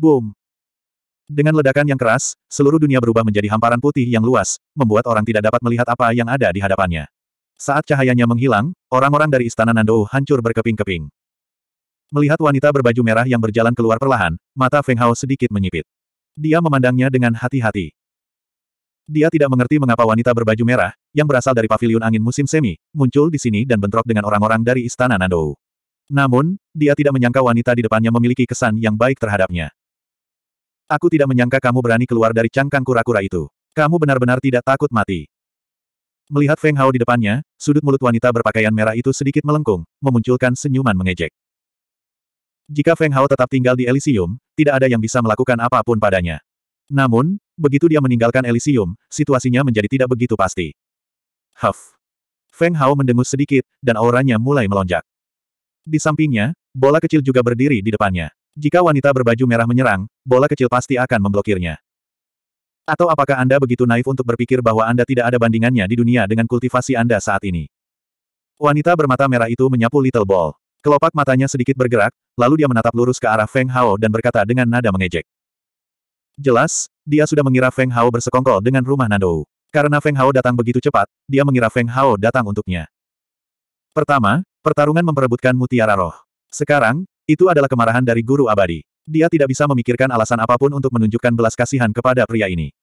Boom! Dengan ledakan yang keras, seluruh dunia berubah menjadi hamparan putih yang luas, membuat orang tidak dapat melihat apa yang ada di hadapannya. Saat cahayanya menghilang, orang-orang dari istana Nando hancur berkeping-keping. Melihat wanita berbaju merah yang berjalan keluar perlahan, mata Feng Hao sedikit menyipit. Dia memandangnya dengan hati-hati. Dia tidak mengerti mengapa wanita berbaju merah, yang berasal dari paviliun angin musim semi, muncul di sini dan bentrok dengan orang-orang dari istana Nando. Namun, dia tidak menyangka wanita di depannya memiliki kesan yang baik terhadapnya. Aku tidak menyangka kamu berani keluar dari cangkang kura-kura itu. Kamu benar-benar tidak takut mati. Melihat Feng Hao di depannya, sudut mulut wanita berpakaian merah itu sedikit melengkung, memunculkan senyuman mengejek. Jika Feng Hao tetap tinggal di Elysium, tidak ada yang bisa melakukan apapun padanya. Namun, begitu dia meninggalkan Elysium, situasinya menjadi tidak begitu pasti. Huff. Feng Hao mendengus sedikit, dan auranya mulai melonjak. Di sampingnya, bola kecil juga berdiri di depannya. Jika wanita berbaju merah menyerang, bola kecil pasti akan memblokirnya. Atau apakah Anda begitu naif untuk berpikir bahwa Anda tidak ada bandingannya di dunia dengan kultivasi Anda saat ini? Wanita bermata merah itu menyapu Little Ball. Kelopak matanya sedikit bergerak, lalu dia menatap lurus ke arah Feng Hao dan berkata dengan nada mengejek. Jelas, dia sudah mengira Feng Hao bersekongkol dengan rumah Nandou. Karena Feng Hao datang begitu cepat, dia mengira Feng Hao datang untuknya. Pertama, pertarungan memperebutkan mutiara roh. Sekarang, itu adalah kemarahan dari guru abadi. Dia tidak bisa memikirkan alasan apapun untuk menunjukkan belas kasihan kepada pria ini.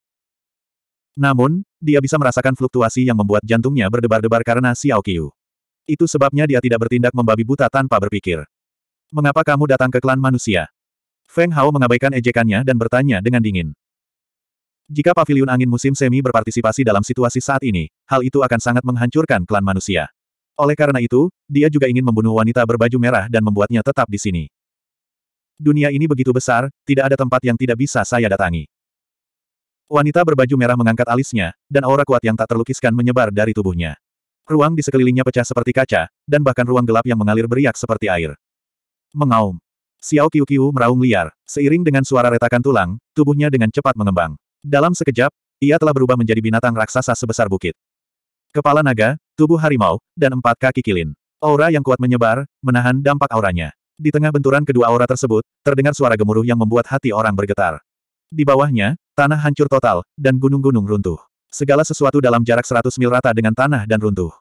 Namun, dia bisa merasakan fluktuasi yang membuat jantungnya berdebar-debar karena Xiao Qiu. Itu sebabnya dia tidak bertindak membabi buta tanpa berpikir. Mengapa kamu datang ke klan manusia? Feng Hao mengabaikan ejekannya dan bertanya dengan dingin. Jika paviliun angin musim semi berpartisipasi dalam situasi saat ini, hal itu akan sangat menghancurkan klan manusia. Oleh karena itu, dia juga ingin membunuh wanita berbaju merah dan membuatnya tetap di sini. Dunia ini begitu besar, tidak ada tempat yang tidak bisa saya datangi. Wanita berbaju merah mengangkat alisnya, dan aura kuat yang tak terlukiskan menyebar dari tubuhnya. Ruang di sekelilingnya pecah seperti kaca, dan bahkan ruang gelap yang mengalir beriak seperti air. Mengaum. Xiao Qiu meraung liar, seiring dengan suara retakan tulang, tubuhnya dengan cepat mengembang. Dalam sekejap, ia telah berubah menjadi binatang raksasa sebesar bukit. Kepala naga, tubuh harimau, dan empat kaki kilin. Aura yang kuat menyebar, menahan dampak auranya. Di tengah benturan kedua aura tersebut, terdengar suara gemuruh yang membuat hati orang bergetar. Di bawahnya, tanah hancur total, dan gunung-gunung runtuh. Segala sesuatu dalam jarak seratus mil rata dengan tanah dan runtuh.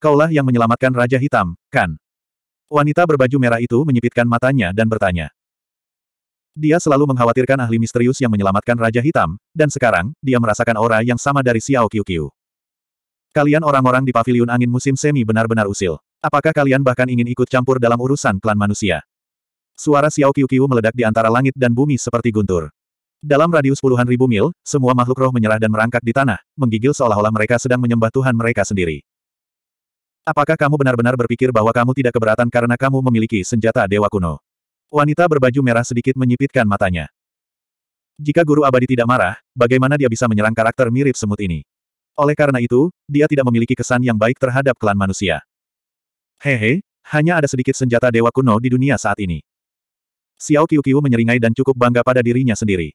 Kaulah yang menyelamatkan Raja Hitam, kan? Wanita berbaju merah itu menyipitkan matanya dan bertanya. Dia selalu mengkhawatirkan ahli misterius yang menyelamatkan Raja Hitam, dan sekarang, dia merasakan aura yang sama dari Xiao Qiu Qiu. Kalian orang-orang di paviliun angin musim semi benar-benar usil. Apakah kalian bahkan ingin ikut campur dalam urusan klan manusia? Suara Xiao Qiu meledak di antara langit dan bumi seperti guntur. Dalam radius puluhan ribu mil, semua makhluk roh menyerah dan merangkak di tanah, menggigil seolah-olah mereka sedang menyembah Tuhan mereka sendiri. Apakah kamu benar-benar berpikir bahwa kamu tidak keberatan karena kamu memiliki senjata dewa kuno? Wanita berbaju merah sedikit menyipitkan matanya. Jika guru abadi tidak marah, bagaimana dia bisa menyerang karakter mirip semut ini? Oleh karena itu, dia tidak memiliki kesan yang baik terhadap klan manusia. Hehe, hanya ada sedikit senjata dewa kuno di dunia saat ini. Xiao Qiu menyeringai dan cukup bangga pada dirinya sendiri.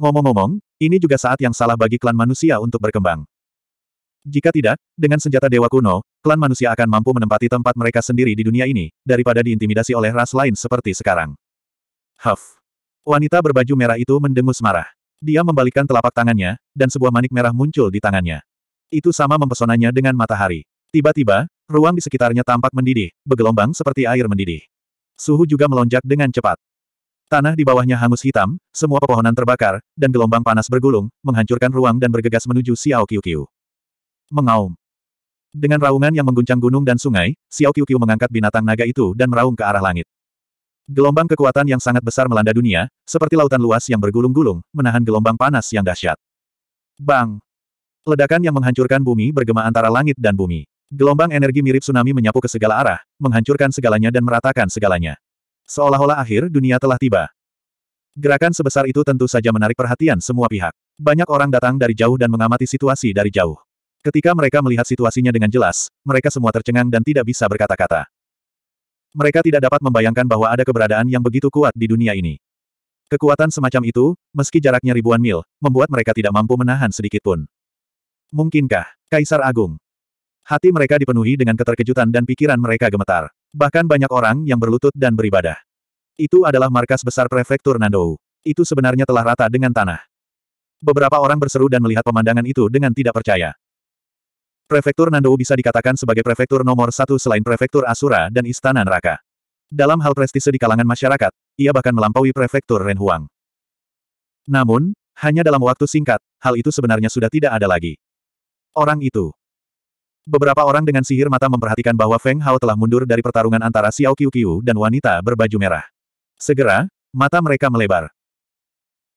Ngomong-ngomong, ini juga saat yang salah bagi klan manusia untuk berkembang. Jika tidak, dengan senjata dewa kuno, klan manusia akan mampu menempati tempat mereka sendiri di dunia ini, daripada diintimidasi oleh ras lain seperti sekarang. Huff. Wanita berbaju merah itu mendengus marah. Dia membalikkan telapak tangannya, dan sebuah manik merah muncul di tangannya. Itu sama mempesonanya dengan matahari. Tiba-tiba, ruang di sekitarnya tampak mendidih, bergelombang seperti air mendidih. Suhu juga melonjak dengan cepat. Tanah di bawahnya hangus hitam, semua pepohonan terbakar, dan gelombang panas bergulung, menghancurkan ruang dan bergegas menuju Xiao Qiu. Mengaum. Dengan raungan yang mengguncang gunung dan sungai, Xiao Qiu mengangkat binatang naga itu dan meraung ke arah langit. Gelombang kekuatan yang sangat besar melanda dunia, seperti lautan luas yang bergulung-gulung, menahan gelombang panas yang dahsyat. Bang! Ledakan yang menghancurkan bumi bergema antara langit dan bumi. Gelombang energi mirip tsunami menyapu ke segala arah, menghancurkan segalanya dan meratakan segalanya. Seolah-olah akhir dunia telah tiba. Gerakan sebesar itu tentu saja menarik perhatian semua pihak. Banyak orang datang dari jauh dan mengamati situasi dari jauh. Ketika mereka melihat situasinya dengan jelas, mereka semua tercengang dan tidak bisa berkata-kata. Mereka tidak dapat membayangkan bahwa ada keberadaan yang begitu kuat di dunia ini. Kekuatan semacam itu, meski jaraknya ribuan mil, membuat mereka tidak mampu menahan sedikit pun. Mungkinkah, Kaisar Agung? Hati mereka dipenuhi dengan keterkejutan dan pikiran mereka gemetar. Bahkan banyak orang yang berlutut dan beribadah. Itu adalah markas besar prefektur Nandou. Itu sebenarnya telah rata dengan tanah. Beberapa orang berseru dan melihat pemandangan itu dengan tidak percaya. Prefektur Nandou bisa dikatakan sebagai prefektur nomor satu selain prefektur Asura dan Istana Neraka. Dalam hal prestise di kalangan masyarakat, ia bahkan melampaui prefektur Renhuang. Namun, hanya dalam waktu singkat, hal itu sebenarnya sudah tidak ada lagi. Orang itu. Beberapa orang dengan sihir mata memperhatikan bahwa Feng Hao telah mundur dari pertarungan antara Xiao Qiu dan wanita berbaju merah. Segera, mata mereka melebar.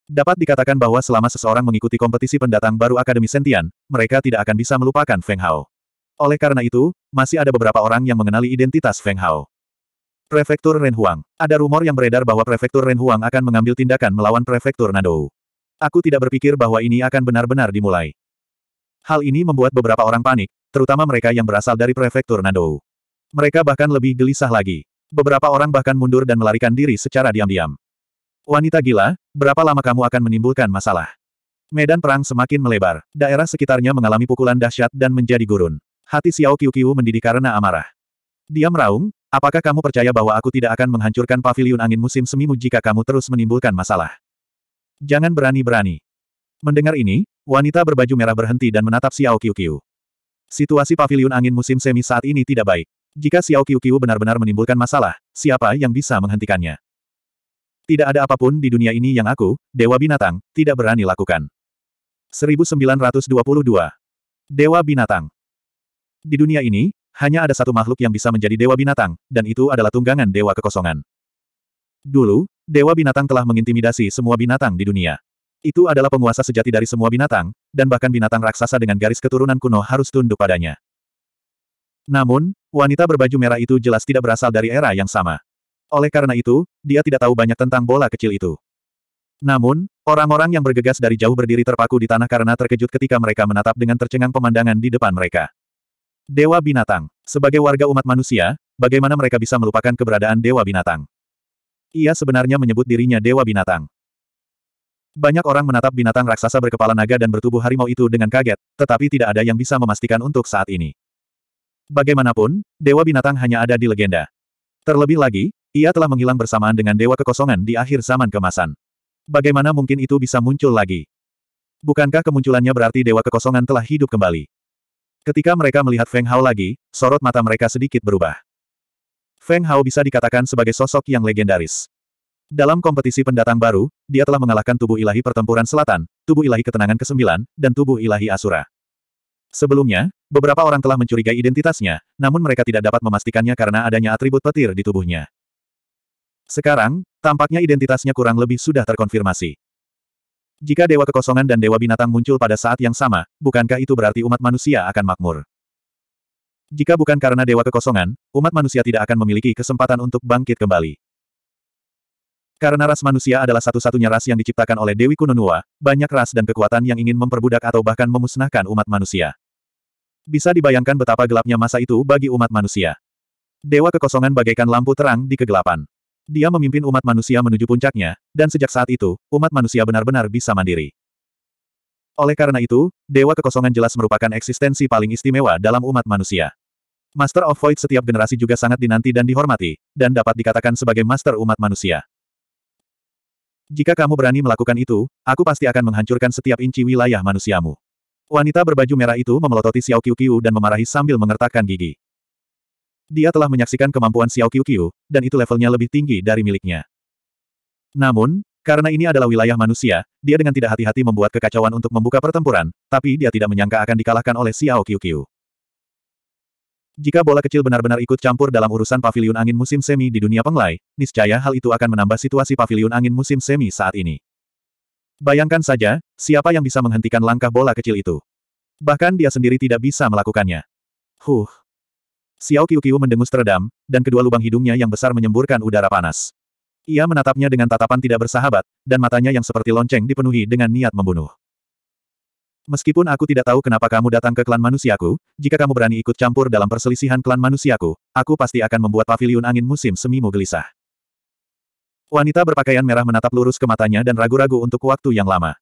Dapat dikatakan bahwa selama seseorang mengikuti kompetisi pendatang baru Akademi Sentian, mereka tidak akan bisa melupakan Feng Hao. Oleh karena itu, masih ada beberapa orang yang mengenali identitas Feng Hao. Prefektur Renhuang. Ada rumor yang beredar bahwa Prefektur Renhuang akan mengambil tindakan melawan Prefektur Nadou. Aku tidak berpikir bahwa ini akan benar-benar dimulai. Hal ini membuat beberapa orang panik, terutama mereka yang berasal dari Prefektur Nadou. Mereka bahkan lebih gelisah lagi. Beberapa orang bahkan mundur dan melarikan diri secara diam-diam. Wanita gila, berapa lama kamu akan menimbulkan masalah? Medan perang semakin melebar. Daerah sekitarnya mengalami pukulan dahsyat dan menjadi gurun. Hati Xiao Qiu Qiu mendidih karena amarah. Dia meraung, apakah kamu percaya bahwa aku tidak akan menghancurkan pavilion angin musim semimu jika kamu terus menimbulkan masalah? Jangan berani-berani. Mendengar ini, wanita berbaju merah berhenti dan menatap Xiao Qiu Situasi pavilion angin musim semi saat ini tidak baik. Jika Xiao Qiu Qiu benar-benar menimbulkan masalah, siapa yang bisa menghentikannya? Tidak ada apapun di dunia ini yang aku, Dewa Binatang, tidak berani lakukan. 1922. Dewa Binatang Di dunia ini, hanya ada satu makhluk yang bisa menjadi Dewa Binatang, dan itu adalah tunggangan Dewa Kekosongan. Dulu, Dewa Binatang telah mengintimidasi semua binatang di dunia. Itu adalah penguasa sejati dari semua binatang, dan bahkan binatang raksasa dengan garis keturunan kuno harus tunduk padanya. Namun, wanita berbaju merah itu jelas tidak berasal dari era yang sama. Oleh karena itu, dia tidak tahu banyak tentang bola kecil itu. Namun, orang-orang yang bergegas dari jauh berdiri terpaku di tanah karena terkejut ketika mereka menatap dengan tercengang pemandangan di depan mereka. Dewa Binatang. Sebagai warga umat manusia, bagaimana mereka bisa melupakan keberadaan Dewa Binatang? Ia sebenarnya menyebut dirinya Dewa Binatang. Banyak orang menatap binatang raksasa berkepala naga dan bertubuh harimau itu dengan kaget, tetapi tidak ada yang bisa memastikan untuk saat ini. Bagaimanapun, Dewa Binatang hanya ada di legenda. Terlebih lagi, ia telah menghilang bersamaan dengan dewa kekosongan di akhir zaman kemasan. Bagaimana mungkin itu bisa muncul lagi? Bukankah kemunculannya berarti dewa kekosongan telah hidup kembali? Ketika mereka melihat Feng Hao lagi, sorot mata mereka sedikit berubah. Feng Hao bisa dikatakan sebagai sosok yang legendaris. Dalam kompetisi pendatang baru, dia telah mengalahkan tubuh ilahi pertempuran selatan, tubuh ilahi ketenangan ke-9, dan tubuh ilahi Asura. Sebelumnya, beberapa orang telah mencurigai identitasnya, namun mereka tidak dapat memastikannya karena adanya atribut petir di tubuhnya. Sekarang, tampaknya identitasnya kurang lebih sudah terkonfirmasi. Jika dewa kekosongan dan dewa binatang muncul pada saat yang sama, bukankah itu berarti umat manusia akan makmur? Jika bukan karena dewa kekosongan, umat manusia tidak akan memiliki kesempatan untuk bangkit kembali. Karena ras manusia adalah satu-satunya ras yang diciptakan oleh Dewi Kununua, banyak ras dan kekuatan yang ingin memperbudak atau bahkan memusnahkan umat manusia. Bisa dibayangkan betapa gelapnya masa itu bagi umat manusia. Dewa kekosongan bagaikan lampu terang di kegelapan. Dia memimpin umat manusia menuju puncaknya, dan sejak saat itu, umat manusia benar-benar bisa mandiri. Oleh karena itu, Dewa Kekosongan jelas merupakan eksistensi paling istimewa dalam umat manusia. Master of Void setiap generasi juga sangat dinanti dan dihormati, dan dapat dikatakan sebagai master umat manusia. Jika kamu berani melakukan itu, aku pasti akan menghancurkan setiap inci wilayah manusiamu. Wanita berbaju merah itu memelototi Xiao Qiu dan memarahi sambil mengertakkan gigi. Dia telah menyaksikan kemampuan Xiao Qiu dan itu levelnya lebih tinggi dari miliknya. Namun, karena ini adalah wilayah manusia, dia dengan tidak hati-hati membuat kekacauan untuk membuka pertempuran, tapi dia tidak menyangka akan dikalahkan oleh Xiao Qiu. Jika bola kecil benar-benar ikut campur dalam urusan pavilion angin musim semi di dunia penglai, niscaya hal itu akan menambah situasi pavilion angin musim semi saat ini. Bayangkan saja, siapa yang bisa menghentikan langkah bola kecil itu. Bahkan dia sendiri tidak bisa melakukannya. Huh, Xiao Qiuqiu mendengus teredam, dan kedua lubang hidungnya yang besar menyemburkan udara panas. Ia menatapnya dengan tatapan tidak bersahabat, dan matanya yang seperti lonceng dipenuhi dengan niat membunuh. Meskipun aku tidak tahu kenapa kamu datang ke klan manusiaku, jika kamu berani ikut campur dalam perselisihan klan manusiaku, aku pasti akan membuat paviliun angin musim semimu gelisah. Wanita berpakaian merah menatap lurus ke matanya dan ragu-ragu untuk waktu yang lama.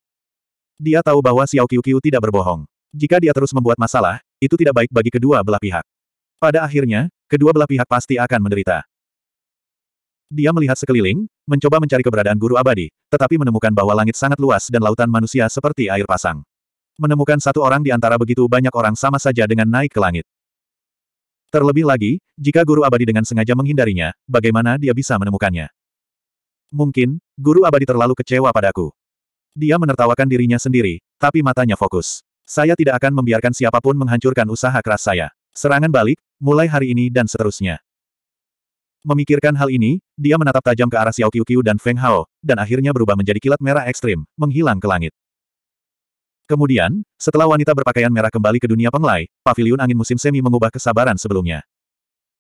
Dia tahu bahwa Xiao Qiuqiu tidak berbohong. Jika dia terus membuat masalah, itu tidak baik bagi kedua belah pihak. Pada akhirnya, kedua belah pihak pasti akan menderita. Dia melihat sekeliling, mencoba mencari keberadaan guru abadi, tetapi menemukan bahwa langit sangat luas dan lautan manusia seperti air pasang. Menemukan satu orang di antara begitu banyak orang sama saja dengan naik ke langit. Terlebih lagi, jika guru abadi dengan sengaja menghindarinya, bagaimana dia bisa menemukannya? Mungkin, guru abadi terlalu kecewa padaku. Dia menertawakan dirinya sendiri, tapi matanya fokus. Saya tidak akan membiarkan siapapun menghancurkan usaha keras saya. Serangan balik, mulai hari ini dan seterusnya. Memikirkan hal ini, dia menatap tajam ke arah Xiao Qiuqiu dan Feng Hao, dan akhirnya berubah menjadi kilat merah ekstrim, menghilang ke langit. Kemudian, setelah wanita berpakaian merah kembali ke dunia penglai, paviliun angin musim semi mengubah kesabaran sebelumnya.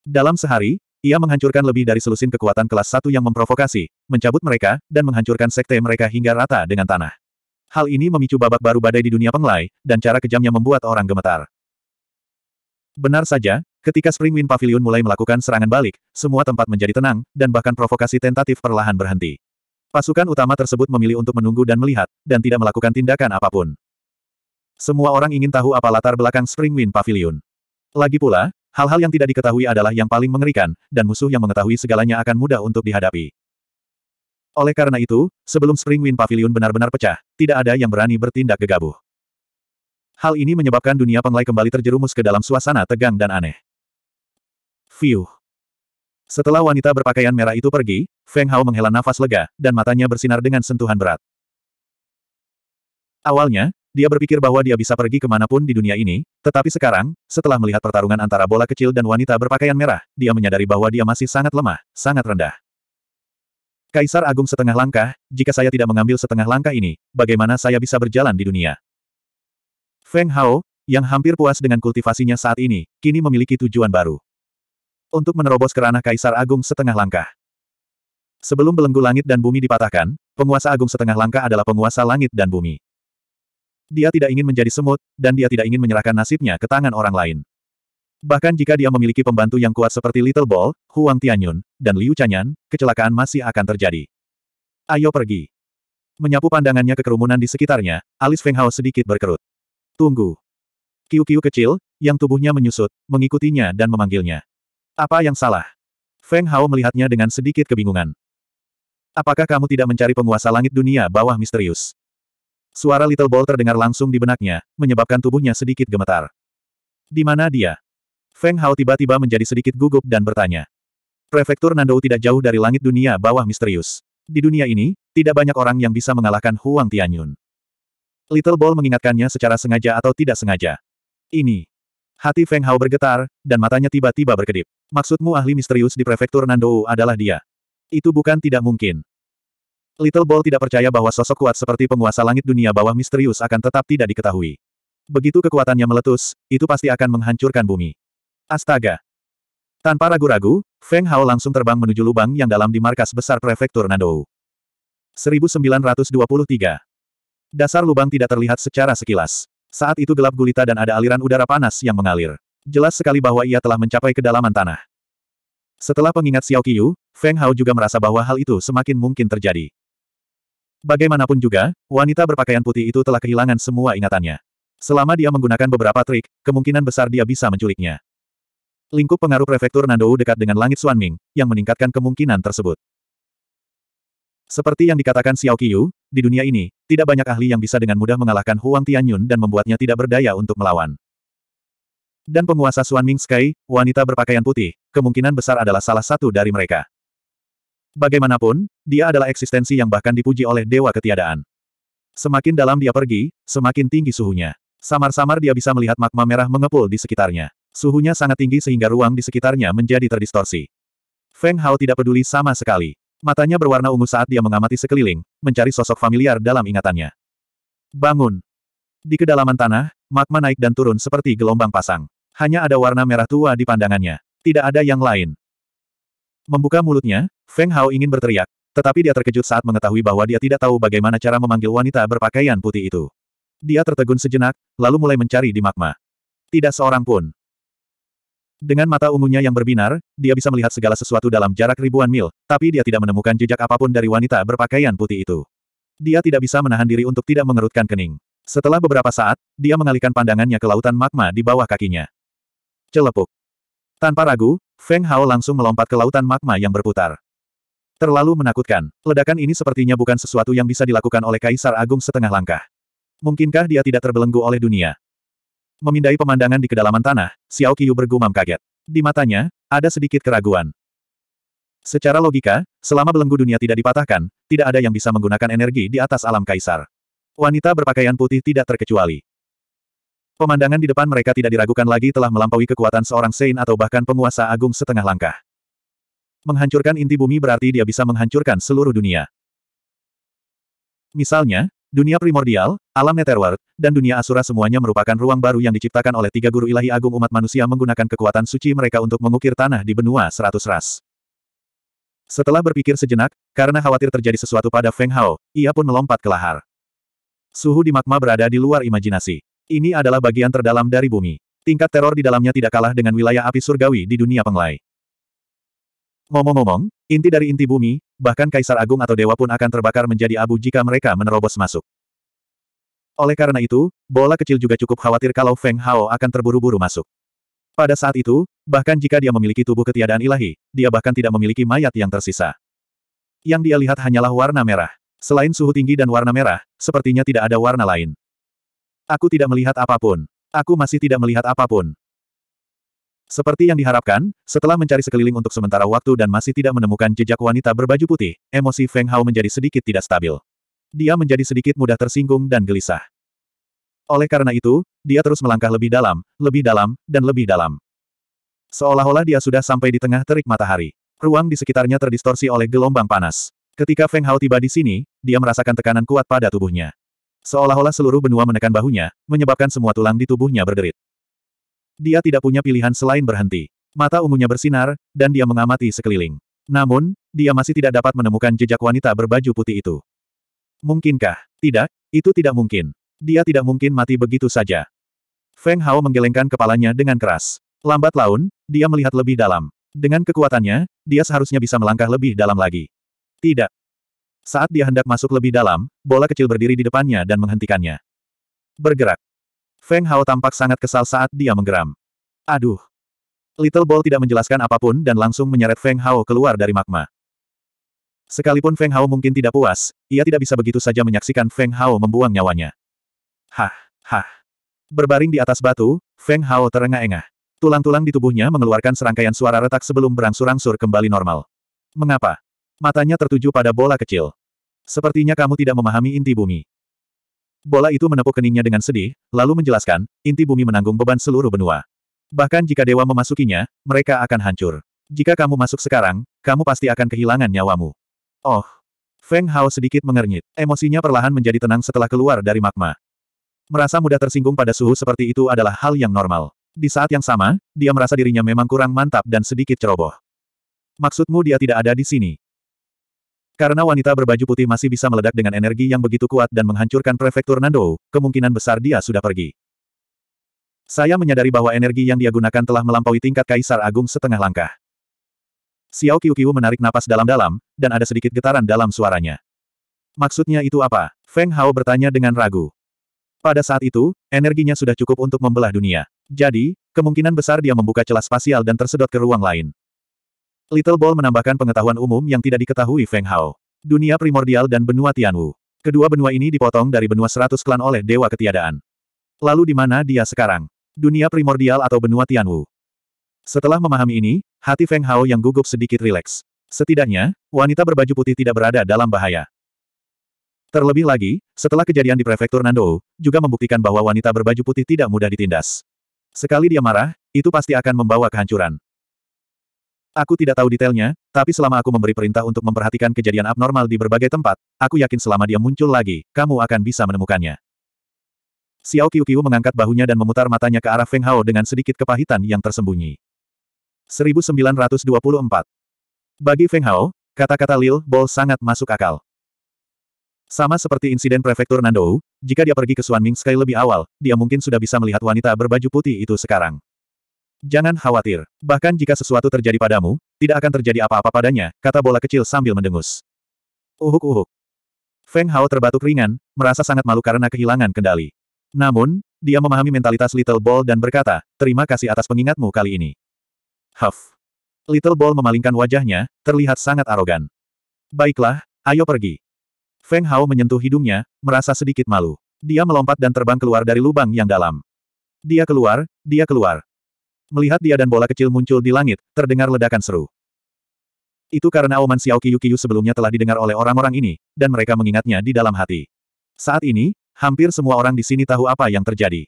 Dalam sehari, ia menghancurkan lebih dari selusin kekuatan kelas satu yang memprovokasi, mencabut mereka, dan menghancurkan sekte mereka hingga rata dengan tanah. Hal ini memicu babak baru badai di dunia penglai, dan cara kejamnya membuat orang gemetar. Benar saja, ketika Spring Wind Pavilion mulai melakukan serangan balik, semua tempat menjadi tenang, dan bahkan provokasi tentatif perlahan berhenti. Pasukan utama tersebut memilih untuk menunggu dan melihat, dan tidak melakukan tindakan apapun. Semua orang ingin tahu apa latar belakang Spring Wind Pavilion. Lagi pula, hal-hal yang tidak diketahui adalah yang paling mengerikan, dan musuh yang mengetahui segalanya akan mudah untuk dihadapi. Oleh karena itu, sebelum Spring Wind Pavilion benar-benar pecah, tidak ada yang berani bertindak gegabah. Hal ini menyebabkan dunia penglai kembali terjerumus ke dalam suasana tegang dan aneh. Fiuh. Setelah wanita berpakaian merah itu pergi, Feng Hao menghela nafas lega, dan matanya bersinar dengan sentuhan berat. Awalnya, dia berpikir bahwa dia bisa pergi kemanapun di dunia ini, tetapi sekarang, setelah melihat pertarungan antara bola kecil dan wanita berpakaian merah, dia menyadari bahwa dia masih sangat lemah, sangat rendah. Kaisar Agung setengah langkah, jika saya tidak mengambil setengah langkah ini, bagaimana saya bisa berjalan di dunia? Feng Hao, yang hampir puas dengan kultivasinya saat ini, kini memiliki tujuan baru. Untuk menerobos kerana Kaisar Agung setengah langkah. Sebelum belenggu langit dan bumi dipatahkan, penguasa agung setengah langkah adalah penguasa langit dan bumi. Dia tidak ingin menjadi semut, dan dia tidak ingin menyerahkan nasibnya ke tangan orang lain. Bahkan jika dia memiliki pembantu yang kuat seperti Little Ball, Huang Tianyun, dan Liu Chanyan, kecelakaan masih akan terjadi. Ayo pergi. Menyapu pandangannya ke kerumunan di sekitarnya, alis Feng Hao sedikit berkerut. Tunggu. Kiu-kiu kecil, yang tubuhnya menyusut, mengikutinya dan memanggilnya. Apa yang salah? Feng Hao melihatnya dengan sedikit kebingungan. Apakah kamu tidak mencari penguasa langit dunia bawah misterius? Suara Little Ball terdengar langsung di benaknya, menyebabkan tubuhnya sedikit gemetar. Di mana dia? Feng Hao tiba-tiba menjadi sedikit gugup dan bertanya. Prefektur Nandou tidak jauh dari langit dunia bawah misterius. Di dunia ini, tidak banyak orang yang bisa mengalahkan Huang Tianyun. Little Ball mengingatkannya secara sengaja atau tidak sengaja. Ini. Hati Feng Hao bergetar, dan matanya tiba-tiba berkedip. Maksudmu ahli misterius di prefektur Nandou adalah dia? Itu bukan tidak mungkin. Little Ball tidak percaya bahwa sosok kuat seperti penguasa langit dunia bawah misterius akan tetap tidak diketahui. Begitu kekuatannya meletus, itu pasti akan menghancurkan bumi. Astaga! Tanpa ragu-ragu, Feng Hao langsung terbang menuju lubang yang dalam di markas besar prefektur Nandou. 1923 Dasar lubang tidak terlihat secara sekilas. Saat itu gelap gulita dan ada aliran udara panas yang mengalir. Jelas sekali bahwa ia telah mencapai kedalaman tanah. Setelah pengingat Xiao Qiyu, Feng Hao juga merasa bahwa hal itu semakin mungkin terjadi. Bagaimanapun juga, wanita berpakaian putih itu telah kehilangan semua ingatannya. Selama dia menggunakan beberapa trik, kemungkinan besar dia bisa menculiknya. Lingkup pengaruh prefektur Nandou dekat dengan langit Suanming, yang meningkatkan kemungkinan tersebut. Seperti yang dikatakan Xiao Qiyu, di dunia ini, tidak banyak ahli yang bisa dengan mudah mengalahkan Huang Tianyun dan membuatnya tidak berdaya untuk melawan. Dan penguasa Xuan Ming Sky, wanita berpakaian putih, kemungkinan besar adalah salah satu dari mereka. Bagaimanapun, dia adalah eksistensi yang bahkan dipuji oleh dewa ketiadaan. Semakin dalam dia pergi, semakin tinggi suhunya. Samar-samar dia bisa melihat magma merah mengepul di sekitarnya. Suhunya sangat tinggi sehingga ruang di sekitarnya menjadi terdistorsi. Feng Hao tidak peduli sama sekali. Matanya berwarna ungu saat dia mengamati sekeliling, mencari sosok familiar dalam ingatannya. Bangun! Di kedalaman tanah, magma naik dan turun seperti gelombang pasang. Hanya ada warna merah tua di pandangannya. Tidak ada yang lain. Membuka mulutnya, Feng Hao ingin berteriak, tetapi dia terkejut saat mengetahui bahwa dia tidak tahu bagaimana cara memanggil wanita berpakaian putih itu. Dia tertegun sejenak, lalu mulai mencari di magma. Tidak seorang pun. Dengan mata ungunya yang berbinar, dia bisa melihat segala sesuatu dalam jarak ribuan mil, tapi dia tidak menemukan jejak apapun dari wanita berpakaian putih itu. Dia tidak bisa menahan diri untuk tidak mengerutkan kening. Setelah beberapa saat, dia mengalihkan pandangannya ke lautan magma di bawah kakinya. Celepuk. Tanpa ragu, Feng Hao langsung melompat ke lautan magma yang berputar. Terlalu menakutkan, ledakan ini sepertinya bukan sesuatu yang bisa dilakukan oleh Kaisar Agung setengah langkah. Mungkinkah dia tidak terbelenggu oleh dunia? Memindai pemandangan di kedalaman tanah, Xiao Qiyu bergumam kaget. Di matanya, ada sedikit keraguan. Secara logika, selama belenggu dunia tidak dipatahkan, tidak ada yang bisa menggunakan energi di atas alam kaisar. Wanita berpakaian putih tidak terkecuali. Pemandangan di depan mereka tidak diragukan lagi telah melampaui kekuatan seorang Sein atau bahkan penguasa agung setengah langkah. Menghancurkan inti bumi berarti dia bisa menghancurkan seluruh dunia. Misalnya, Dunia primordial, alam netherworld, dan dunia asura semuanya merupakan ruang baru yang diciptakan oleh tiga guru ilahi agung umat manusia menggunakan kekuatan suci mereka untuk mengukir tanah di benua seratus ras. Setelah berpikir sejenak, karena khawatir terjadi sesuatu pada Feng Hao, ia pun melompat ke lahar. Suhu di magma berada di luar imajinasi. Ini adalah bagian terdalam dari bumi. Tingkat teror di dalamnya tidak kalah dengan wilayah api surgawi di dunia penglai. Ngomong-ngomong, inti dari inti bumi, bahkan Kaisar Agung atau Dewa pun akan terbakar menjadi abu jika mereka menerobos masuk. Oleh karena itu, bola kecil juga cukup khawatir kalau Feng Hao akan terburu-buru masuk. Pada saat itu, bahkan jika dia memiliki tubuh ketiadaan ilahi, dia bahkan tidak memiliki mayat yang tersisa. Yang dia lihat hanyalah warna merah. Selain suhu tinggi dan warna merah, sepertinya tidak ada warna lain. Aku tidak melihat apapun. Aku masih tidak melihat apapun. Seperti yang diharapkan, setelah mencari sekeliling untuk sementara waktu dan masih tidak menemukan jejak wanita berbaju putih, emosi Feng Hao menjadi sedikit tidak stabil. Dia menjadi sedikit mudah tersinggung dan gelisah. Oleh karena itu, dia terus melangkah lebih dalam, lebih dalam, dan lebih dalam. Seolah-olah dia sudah sampai di tengah terik matahari. Ruang di sekitarnya terdistorsi oleh gelombang panas. Ketika Feng Hao tiba di sini, dia merasakan tekanan kuat pada tubuhnya. Seolah-olah seluruh benua menekan bahunya, menyebabkan semua tulang di tubuhnya berderit. Dia tidak punya pilihan selain berhenti. Mata ungunya bersinar, dan dia mengamati sekeliling. Namun, dia masih tidak dapat menemukan jejak wanita berbaju putih itu. Mungkinkah? Tidak, itu tidak mungkin. Dia tidak mungkin mati begitu saja. Feng Hao menggelengkan kepalanya dengan keras. Lambat laun, dia melihat lebih dalam. Dengan kekuatannya, dia seharusnya bisa melangkah lebih dalam lagi. Tidak. Saat dia hendak masuk lebih dalam, bola kecil berdiri di depannya dan menghentikannya. Bergerak. Feng Hao tampak sangat kesal saat dia menggeram. Aduh. Little Ball tidak menjelaskan apapun dan langsung menyeret Feng Hao keluar dari magma. Sekalipun Feng Hao mungkin tidak puas, ia tidak bisa begitu saja menyaksikan Feng Hao membuang nyawanya. Hah, hah. Berbaring di atas batu, Feng Hao terengah-engah. Tulang-tulang di tubuhnya mengeluarkan serangkaian suara retak sebelum berangsur-angsur kembali normal. Mengapa? Matanya tertuju pada bola kecil. Sepertinya kamu tidak memahami inti bumi. Bola itu menepuk keningnya dengan sedih, lalu menjelaskan, inti bumi menanggung beban seluruh benua. Bahkan jika dewa memasukinya, mereka akan hancur. Jika kamu masuk sekarang, kamu pasti akan kehilangan nyawamu. Oh. Feng Hao sedikit mengernyit. Emosinya perlahan menjadi tenang setelah keluar dari magma. Merasa mudah tersinggung pada suhu seperti itu adalah hal yang normal. Di saat yang sama, dia merasa dirinya memang kurang mantap dan sedikit ceroboh. Maksudmu dia tidak ada di sini? Karena wanita berbaju putih masih bisa meledak dengan energi yang begitu kuat dan menghancurkan prefektur Nando, kemungkinan besar dia sudah pergi. Saya menyadari bahwa energi yang dia gunakan telah melampaui tingkat Kaisar Agung setengah langkah. Xiao Qiu menarik napas dalam-dalam, dan ada sedikit getaran dalam suaranya. Maksudnya itu apa? Feng Hao bertanya dengan ragu. Pada saat itu, energinya sudah cukup untuk membelah dunia. Jadi, kemungkinan besar dia membuka celah spasial dan tersedot ke ruang lain. Little Ball menambahkan pengetahuan umum yang tidak diketahui Feng Hao. Dunia primordial dan benua Tianwu. Kedua benua ini dipotong dari benua seratus klan oleh Dewa Ketiadaan. Lalu di mana dia sekarang? Dunia primordial atau benua Tianwu? Setelah memahami ini, hati Feng Hao yang gugup sedikit rileks. Setidaknya, wanita berbaju putih tidak berada dalam bahaya. Terlebih lagi, setelah kejadian di prefektur Nandou, juga membuktikan bahwa wanita berbaju putih tidak mudah ditindas. Sekali dia marah, itu pasti akan membawa kehancuran. Aku tidak tahu detailnya, tapi selama aku memberi perintah untuk memperhatikan kejadian abnormal di berbagai tempat, aku yakin selama dia muncul lagi, kamu akan bisa menemukannya. Xiao Qiuqiu mengangkat bahunya dan memutar matanya ke arah Feng Hao dengan sedikit kepahitan yang tersembunyi. 1924 Bagi Feng Hao, kata-kata Lil Bol sangat masuk akal. Sama seperti insiden prefektur Nandou, jika dia pergi ke Ming Sky lebih awal, dia mungkin sudah bisa melihat wanita berbaju putih itu sekarang. Jangan khawatir. Bahkan jika sesuatu terjadi padamu, tidak akan terjadi apa-apa padanya, kata bola kecil sambil mendengus. Uhuk-uhuk. Feng Hao terbatuk ringan, merasa sangat malu karena kehilangan kendali. Namun, dia memahami mentalitas Little Ball dan berkata, terima kasih atas pengingatmu kali ini. Huff. Little Ball memalingkan wajahnya, terlihat sangat arogan. Baiklah, ayo pergi. Feng Hao menyentuh hidungnya, merasa sedikit malu. Dia melompat dan terbang keluar dari lubang yang dalam. Dia keluar, dia keluar. Melihat dia dan bola kecil muncul di langit, terdengar ledakan seru. Itu karena oman Xiao Qiyu sebelumnya telah didengar oleh orang-orang ini, dan mereka mengingatnya di dalam hati. Saat ini, hampir semua orang di sini tahu apa yang terjadi.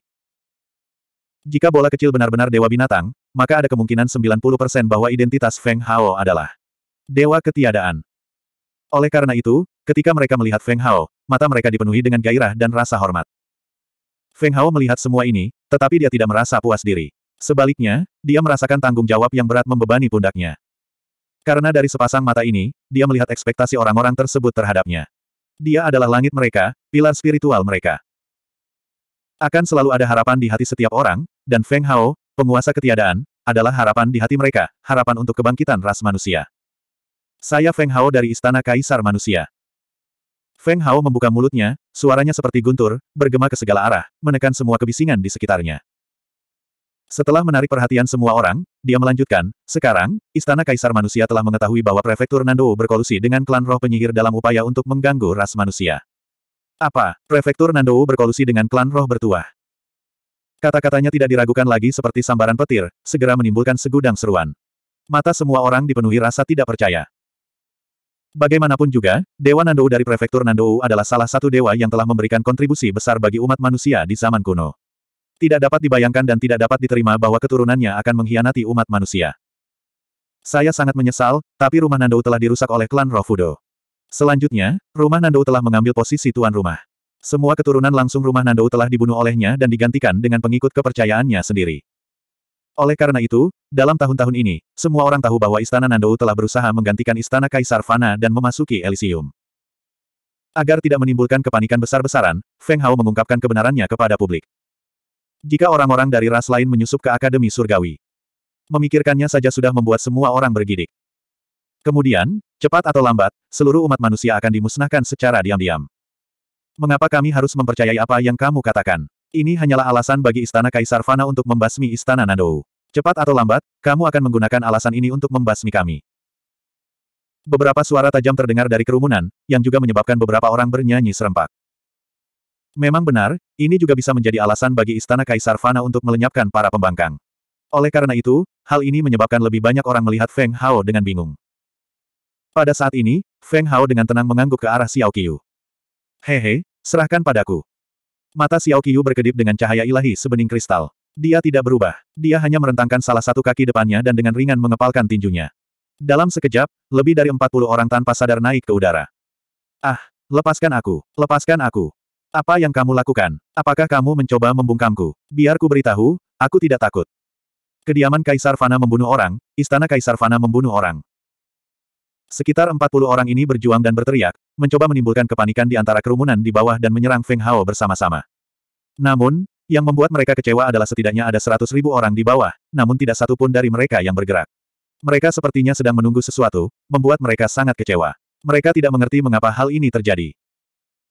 Jika bola kecil benar-benar dewa binatang, maka ada kemungkinan 90% bahwa identitas Feng Hao adalah dewa ketiadaan. Oleh karena itu, ketika mereka melihat Feng Hao, mata mereka dipenuhi dengan gairah dan rasa hormat. Feng Hao melihat semua ini, tetapi dia tidak merasa puas diri. Sebaliknya, dia merasakan tanggung jawab yang berat membebani pundaknya. Karena dari sepasang mata ini, dia melihat ekspektasi orang-orang tersebut terhadapnya. Dia adalah langit mereka, pilar spiritual mereka. Akan selalu ada harapan di hati setiap orang, dan Feng Hao, penguasa ketiadaan, adalah harapan di hati mereka, harapan untuk kebangkitan ras manusia. Saya Feng Hao dari Istana Kaisar Manusia. Feng Hao membuka mulutnya, suaranya seperti guntur, bergema ke segala arah, menekan semua kebisingan di sekitarnya. Setelah menarik perhatian semua orang, dia melanjutkan, sekarang, Istana Kaisar Manusia telah mengetahui bahwa Prefektur Nando berkolusi dengan klan roh penyihir dalam upaya untuk mengganggu ras manusia. Apa, Prefektur Nando berkolusi dengan klan roh bertuah? Kata-katanya tidak diragukan lagi seperti sambaran petir, segera menimbulkan segudang seruan. Mata semua orang dipenuhi rasa tidak percaya. Bagaimanapun juga, Dewa Nandou dari Prefektur Nandou adalah salah satu dewa yang telah memberikan kontribusi besar bagi umat manusia di zaman kuno. Tidak dapat dibayangkan dan tidak dapat diterima bahwa keturunannya akan mengkhianati umat manusia. Saya sangat menyesal, tapi rumah Nandou telah dirusak oleh klan Rofudo. Selanjutnya, rumah Nandou telah mengambil posisi tuan rumah. Semua keturunan langsung rumah Nandou telah dibunuh olehnya dan digantikan dengan pengikut kepercayaannya sendiri. Oleh karena itu, dalam tahun-tahun ini, semua orang tahu bahwa istana Nandou telah berusaha menggantikan istana Kaisar Fana dan memasuki Elysium. Agar tidak menimbulkan kepanikan besar-besaran, Feng Hao mengungkapkan kebenarannya kepada publik. Jika orang-orang dari ras lain menyusup ke Akademi Surgawi. Memikirkannya saja sudah membuat semua orang bergidik. Kemudian, cepat atau lambat, seluruh umat manusia akan dimusnahkan secara diam-diam. Mengapa kami harus mempercayai apa yang kamu katakan? Ini hanyalah alasan bagi Istana Kaisar Fana untuk membasmi Istana Nando. Cepat atau lambat, kamu akan menggunakan alasan ini untuk membasmi kami. Beberapa suara tajam terdengar dari kerumunan, yang juga menyebabkan beberapa orang bernyanyi serempak. Memang benar, ini juga bisa menjadi alasan bagi Istana Kaisar Fana untuk melenyapkan para pembangkang. Oleh karena itu, hal ini menyebabkan lebih banyak orang melihat Feng Hao dengan bingung. Pada saat ini, Feng Hao dengan tenang mengangguk ke arah Xiao Qiu. Hehe, serahkan padaku. Mata Xiao Qiu berkedip dengan cahaya ilahi sebening kristal. Dia tidak berubah. Dia hanya merentangkan salah satu kaki depannya dan dengan ringan mengepalkan tinjunya. Dalam sekejap, lebih dari 40 orang tanpa sadar naik ke udara. Ah, lepaskan aku, lepaskan aku. Apa yang kamu lakukan? Apakah kamu mencoba membungkamku? Biarku beritahu, aku tidak takut. Kediaman Kaisar Fana membunuh orang, istana Kaisar Fana membunuh orang. Sekitar 40 orang ini berjuang dan berteriak, mencoba menimbulkan kepanikan di antara kerumunan di bawah dan menyerang Feng Hao bersama-sama. Namun, yang membuat mereka kecewa adalah setidaknya ada 100 ribu orang di bawah, namun tidak satu pun dari mereka yang bergerak. Mereka sepertinya sedang menunggu sesuatu, membuat mereka sangat kecewa. Mereka tidak mengerti mengapa hal ini terjadi.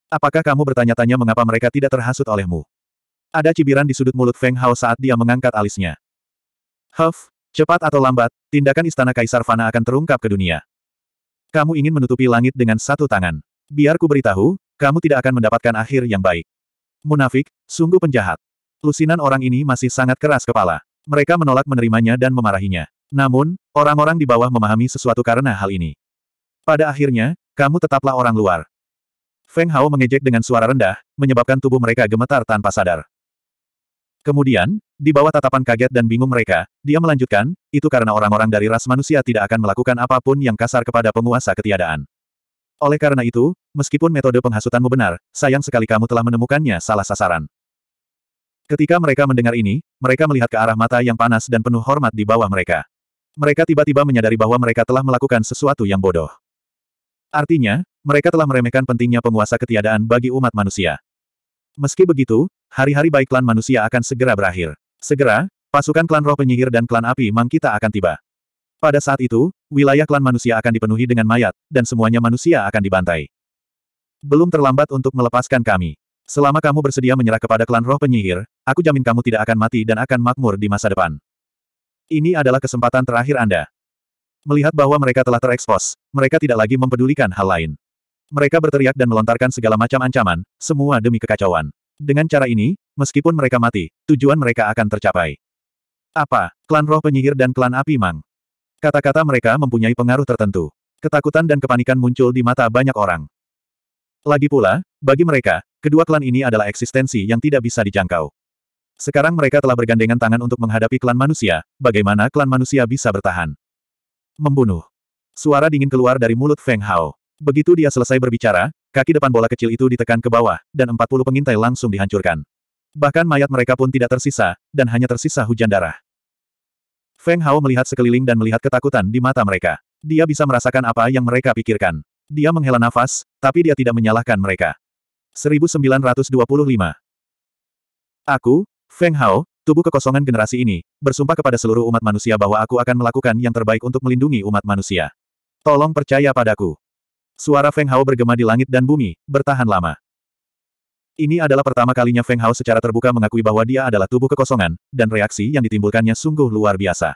Apakah kamu bertanya-tanya mengapa mereka tidak terhasut olehmu? Ada cibiran di sudut mulut Feng Hao saat dia mengangkat alisnya. Huff, cepat atau lambat, tindakan istana Kaisar Fana akan terungkap ke dunia. Kamu ingin menutupi langit dengan satu tangan. Biar ku beritahu, kamu tidak akan mendapatkan akhir yang baik. Munafik, sungguh penjahat. Lusinan orang ini masih sangat keras kepala. Mereka menolak menerimanya dan memarahinya. Namun, orang-orang di bawah memahami sesuatu karena hal ini. Pada akhirnya, kamu tetaplah orang luar. Feng Hao mengejek dengan suara rendah, menyebabkan tubuh mereka gemetar tanpa sadar. Kemudian, di bawah tatapan kaget dan bingung mereka, dia melanjutkan, itu karena orang-orang dari ras manusia tidak akan melakukan apapun yang kasar kepada penguasa ketiadaan. Oleh karena itu, meskipun metode penghasutanmu benar, sayang sekali kamu telah menemukannya salah sasaran. Ketika mereka mendengar ini, mereka melihat ke arah mata yang panas dan penuh hormat di bawah mereka. Mereka tiba-tiba menyadari bahwa mereka telah melakukan sesuatu yang bodoh. Artinya, mereka telah meremehkan pentingnya penguasa ketiadaan bagi umat manusia. Meski begitu, hari-hari baik klan manusia akan segera berakhir. Segera, pasukan klan roh penyihir dan klan api mangkita akan tiba. Pada saat itu, wilayah klan manusia akan dipenuhi dengan mayat, dan semuanya manusia akan dibantai. Belum terlambat untuk melepaskan kami. Selama kamu bersedia menyerah kepada klan roh penyihir, aku jamin kamu tidak akan mati dan akan makmur di masa depan. Ini adalah kesempatan terakhir Anda. Melihat bahwa mereka telah terekspos, mereka tidak lagi mempedulikan hal lain. Mereka berteriak dan melontarkan segala macam ancaman, semua demi kekacauan. Dengan cara ini, meskipun mereka mati, tujuan mereka akan tercapai. Apa? Klan roh penyihir dan klan api mang. Kata-kata mereka mempunyai pengaruh tertentu. Ketakutan dan kepanikan muncul di mata banyak orang. Lagi pula, bagi mereka, kedua klan ini adalah eksistensi yang tidak bisa dijangkau. Sekarang mereka telah bergandengan tangan untuk menghadapi klan manusia, bagaimana klan manusia bisa bertahan? Membunuh. Suara dingin keluar dari mulut Feng Hao. Begitu dia selesai berbicara, kaki depan bola kecil itu ditekan ke bawah, dan 40 pengintai langsung dihancurkan. Bahkan mayat mereka pun tidak tersisa, dan hanya tersisa hujan darah. Feng Hao melihat sekeliling dan melihat ketakutan di mata mereka. Dia bisa merasakan apa yang mereka pikirkan. Dia menghela nafas, tapi dia tidak menyalahkan mereka. 1925 Aku, Feng Hao, tubuh kekosongan generasi ini, bersumpah kepada seluruh umat manusia bahwa aku akan melakukan yang terbaik untuk melindungi umat manusia. Tolong percaya padaku. Suara Feng Hao bergema di langit dan bumi, bertahan lama. Ini adalah pertama kalinya Feng Hao secara terbuka mengakui bahwa dia adalah tubuh kekosongan, dan reaksi yang ditimbulkannya sungguh luar biasa.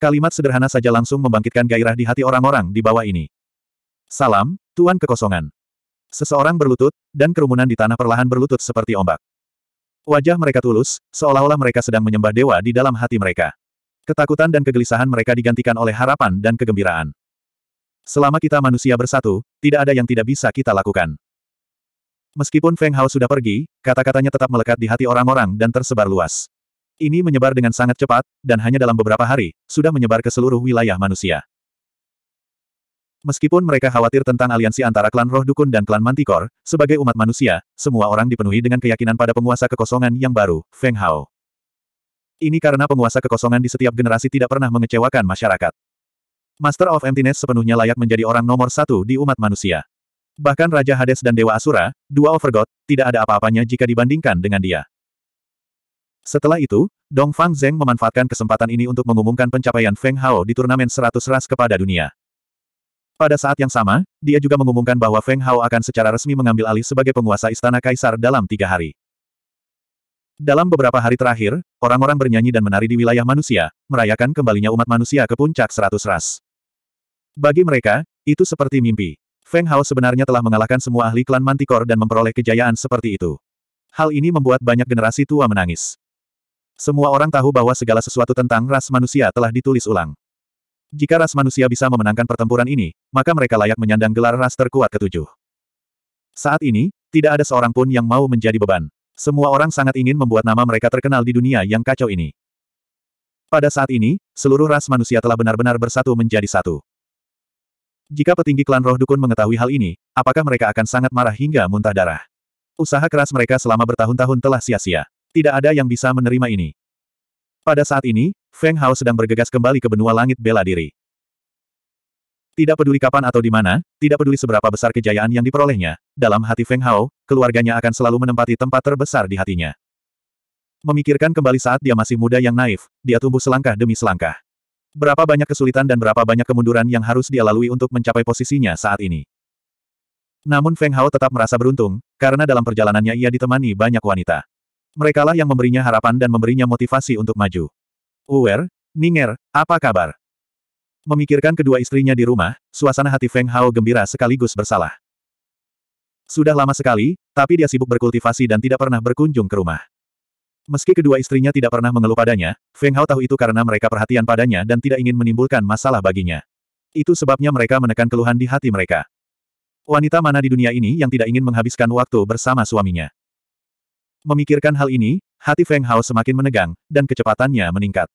Kalimat sederhana saja langsung membangkitkan gairah di hati orang-orang di bawah ini. Salam, Tuan Kekosongan. Seseorang berlutut, dan kerumunan di tanah perlahan berlutut seperti ombak. Wajah mereka tulus, seolah-olah mereka sedang menyembah dewa di dalam hati mereka. Ketakutan dan kegelisahan mereka digantikan oleh harapan dan kegembiraan. Selama kita manusia bersatu, tidak ada yang tidak bisa kita lakukan. Meskipun Feng Hao sudah pergi, kata-katanya tetap melekat di hati orang-orang dan tersebar luas. Ini menyebar dengan sangat cepat, dan hanya dalam beberapa hari, sudah menyebar ke seluruh wilayah manusia. Meskipun mereka khawatir tentang aliansi antara klan roh dukun dan klan mantikor, sebagai umat manusia, semua orang dipenuhi dengan keyakinan pada penguasa kekosongan yang baru, Feng Hao. Ini karena penguasa kekosongan di setiap generasi tidak pernah mengecewakan masyarakat. Master of Emptiness sepenuhnya layak menjadi orang nomor satu di umat manusia. Bahkan Raja Hades dan Dewa Asura, dua Overgod, tidak ada apa-apanya jika dibandingkan dengan dia. Setelah itu, Dong Fang Zeng memanfaatkan kesempatan ini untuk mengumumkan pencapaian Feng Hao di turnamen 100 ras kepada dunia. Pada saat yang sama, dia juga mengumumkan bahwa Feng Hao akan secara resmi mengambil alih sebagai penguasa Istana Kaisar dalam tiga hari. Dalam beberapa hari terakhir, orang-orang bernyanyi dan menari di wilayah manusia, merayakan kembalinya umat manusia ke puncak 100 ras. Bagi mereka, itu seperti mimpi. Feng Hao sebenarnya telah mengalahkan semua ahli klan Mantikor dan memperoleh kejayaan seperti itu. Hal ini membuat banyak generasi tua menangis. Semua orang tahu bahwa segala sesuatu tentang ras manusia telah ditulis ulang. Jika ras manusia bisa memenangkan pertempuran ini, maka mereka layak menyandang gelar ras terkuat ketujuh. Saat ini, tidak ada seorang pun yang mau menjadi beban. Semua orang sangat ingin membuat nama mereka terkenal di dunia yang kacau ini. Pada saat ini, seluruh ras manusia telah benar-benar bersatu menjadi satu. Jika petinggi klan roh dukun mengetahui hal ini, apakah mereka akan sangat marah hingga muntah darah? Usaha keras mereka selama bertahun-tahun telah sia-sia. Tidak ada yang bisa menerima ini. Pada saat ini, Feng Hao sedang bergegas kembali ke benua langit bela diri. Tidak peduli kapan atau di mana, tidak peduli seberapa besar kejayaan yang diperolehnya, dalam hati Feng Hao, keluarganya akan selalu menempati tempat terbesar di hatinya. Memikirkan kembali saat dia masih muda yang naif, dia tumbuh selangkah demi selangkah. Berapa banyak kesulitan dan berapa banyak kemunduran yang harus dia lalui untuk mencapai posisinya saat ini. Namun Feng Hao tetap merasa beruntung, karena dalam perjalanannya ia ditemani banyak wanita. Merekalah yang memberinya harapan dan memberinya motivasi untuk maju. Uwer, Ninger, apa kabar? Memikirkan kedua istrinya di rumah, suasana hati Feng Hao gembira sekaligus bersalah. Sudah lama sekali, tapi dia sibuk berkultivasi dan tidak pernah berkunjung ke rumah. Meski kedua istrinya tidak pernah mengeluh padanya, Feng Hao tahu itu karena mereka perhatian padanya dan tidak ingin menimbulkan masalah baginya. Itu sebabnya mereka menekan keluhan di hati mereka. Wanita mana di dunia ini yang tidak ingin menghabiskan waktu bersama suaminya? Memikirkan hal ini, hati Feng Hao semakin menegang, dan kecepatannya meningkat.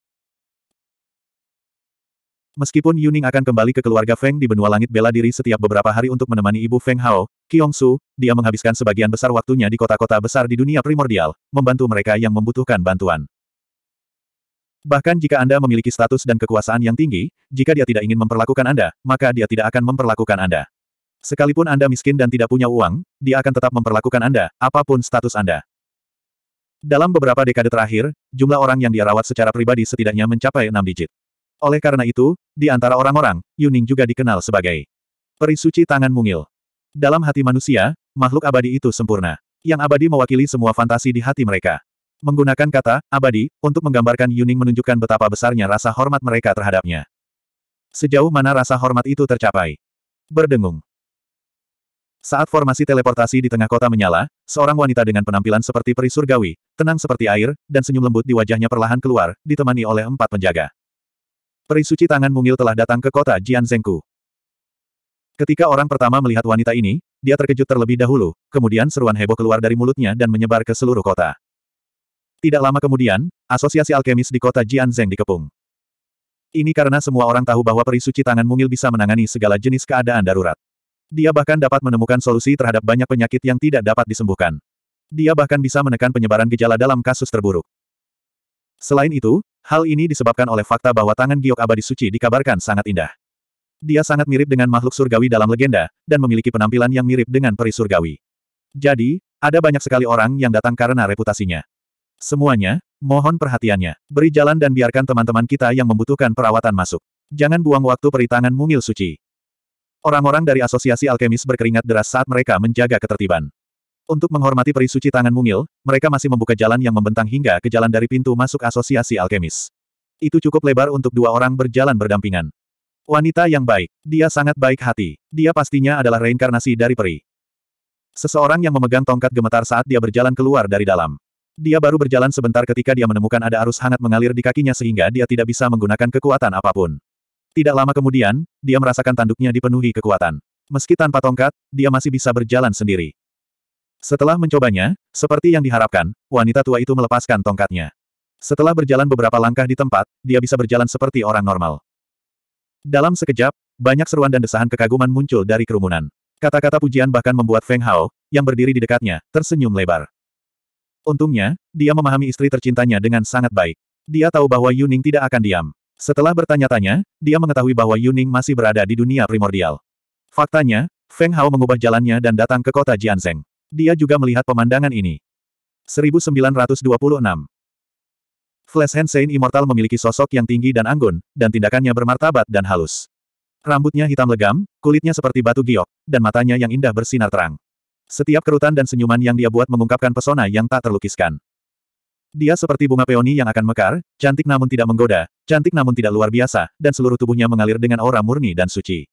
Meskipun Yuning akan kembali ke keluarga Feng di benua langit bela diri setiap beberapa hari untuk menemani ibu Feng Hao, Kyongsu, Su, dia menghabiskan sebagian besar waktunya di kota-kota besar di dunia primordial, membantu mereka yang membutuhkan bantuan. Bahkan jika Anda memiliki status dan kekuasaan yang tinggi, jika dia tidak ingin memperlakukan Anda, maka dia tidak akan memperlakukan Anda. Sekalipun Anda miskin dan tidak punya uang, dia akan tetap memperlakukan Anda, apapun status Anda. Dalam beberapa dekade terakhir, jumlah orang yang dia rawat secara pribadi setidaknya mencapai enam digit. Oleh karena itu, di antara orang-orang, Yuning juga dikenal sebagai perisuci tangan mungil. Dalam hati manusia, makhluk abadi itu sempurna. Yang abadi mewakili semua fantasi di hati mereka. Menggunakan kata, abadi, untuk menggambarkan Yuning menunjukkan betapa besarnya rasa hormat mereka terhadapnya. Sejauh mana rasa hormat itu tercapai. Berdengung. Saat formasi teleportasi di tengah kota menyala, seorang wanita dengan penampilan seperti peri surgawi, tenang seperti air, dan senyum lembut di wajahnya perlahan keluar, ditemani oleh empat penjaga. Perisuci tangan mungil telah datang ke kota Jianzengku. Ketika orang pertama melihat wanita ini, dia terkejut terlebih dahulu, kemudian seruan heboh keluar dari mulutnya dan menyebar ke seluruh kota. Tidak lama kemudian, asosiasi alkemis di kota Jianzeng dikepung. Ini karena semua orang tahu bahwa perisuci tangan mungil bisa menangani segala jenis keadaan darurat. Dia bahkan dapat menemukan solusi terhadap banyak penyakit yang tidak dapat disembuhkan. Dia bahkan bisa menekan penyebaran gejala dalam kasus terburuk. Selain itu, Hal ini disebabkan oleh fakta bahwa tangan giok abadi suci dikabarkan sangat indah. Dia sangat mirip dengan makhluk surgawi dalam legenda, dan memiliki penampilan yang mirip dengan peri surgawi. Jadi, ada banyak sekali orang yang datang karena reputasinya. Semuanya, mohon perhatiannya. Beri jalan dan biarkan teman-teman kita yang membutuhkan perawatan masuk. Jangan buang waktu peri tangan mungil suci. Orang-orang dari Asosiasi Alkemis berkeringat deras saat mereka menjaga ketertiban. Untuk menghormati peri suci tangan mungil, mereka masih membuka jalan yang membentang hingga ke jalan dari pintu masuk asosiasi alkemis. Itu cukup lebar untuk dua orang berjalan berdampingan. Wanita yang baik. Dia sangat baik hati. Dia pastinya adalah reinkarnasi dari peri. Seseorang yang memegang tongkat gemetar saat dia berjalan keluar dari dalam. Dia baru berjalan sebentar ketika dia menemukan ada arus hangat mengalir di kakinya sehingga dia tidak bisa menggunakan kekuatan apapun. Tidak lama kemudian, dia merasakan tanduknya dipenuhi kekuatan. Meski tanpa tongkat, dia masih bisa berjalan sendiri. Setelah mencobanya, seperti yang diharapkan, wanita tua itu melepaskan tongkatnya. Setelah berjalan beberapa langkah di tempat, dia bisa berjalan seperti orang normal. Dalam sekejap, banyak seruan dan desahan kekaguman muncul dari kerumunan. Kata-kata pujian bahkan membuat Feng Hao, yang berdiri di dekatnya, tersenyum lebar. Untungnya, dia memahami istri tercintanya dengan sangat baik. Dia tahu bahwa Yuning tidak akan diam. Setelah bertanya-tanya, dia mengetahui bahwa Yuning masih berada di dunia primordial. Faktanya, Feng Hao mengubah jalannya dan datang ke kota Jianzeng dia juga melihat pemandangan ini. 1926 Flash Hansein Immortal memiliki sosok yang tinggi dan anggun, dan tindakannya bermartabat dan halus. Rambutnya hitam legam, kulitnya seperti batu giok, dan matanya yang indah bersinar terang. Setiap kerutan dan senyuman yang dia buat mengungkapkan pesona yang tak terlukiskan. Dia seperti bunga peoni yang akan mekar, cantik namun tidak menggoda, cantik namun tidak luar biasa, dan seluruh tubuhnya mengalir dengan aura murni dan suci.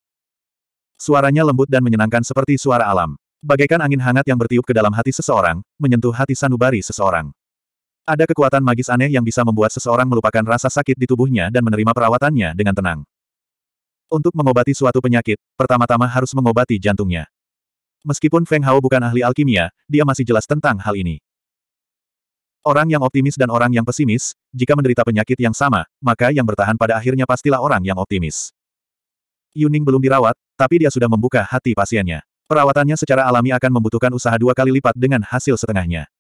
Suaranya lembut dan menyenangkan seperti suara alam. Bagaikan angin hangat yang bertiup ke dalam hati seseorang, menyentuh hati sanubari seseorang. Ada kekuatan magis aneh yang bisa membuat seseorang melupakan rasa sakit di tubuhnya dan menerima perawatannya dengan tenang. Untuk mengobati suatu penyakit, pertama-tama harus mengobati jantungnya. Meskipun Feng Hao bukan ahli alkimia, dia masih jelas tentang hal ini. Orang yang optimis dan orang yang pesimis, jika menderita penyakit yang sama, maka yang bertahan pada akhirnya pastilah orang yang optimis. Yuning belum dirawat, tapi dia sudah membuka hati pasiennya. Perawatannya secara alami akan membutuhkan usaha dua kali lipat dengan hasil setengahnya.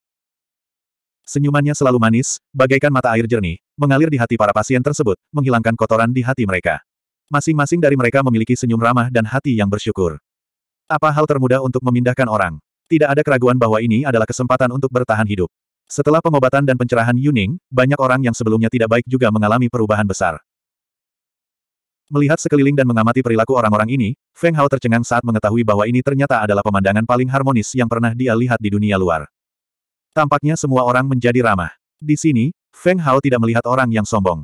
Senyumannya selalu manis, bagaikan mata air jernih, mengalir di hati para pasien tersebut, menghilangkan kotoran di hati mereka. Masing-masing dari mereka memiliki senyum ramah dan hati yang bersyukur. Apa hal termudah untuk memindahkan orang? Tidak ada keraguan bahwa ini adalah kesempatan untuk bertahan hidup. Setelah pengobatan dan pencerahan Yuning, banyak orang yang sebelumnya tidak baik juga mengalami perubahan besar. Melihat sekeliling dan mengamati perilaku orang-orang ini, Feng Hao tercengang saat mengetahui bahwa ini ternyata adalah pemandangan paling harmonis yang pernah dia lihat di dunia luar. Tampaknya semua orang menjadi ramah. Di sini, Feng Hao tidak melihat orang yang sombong.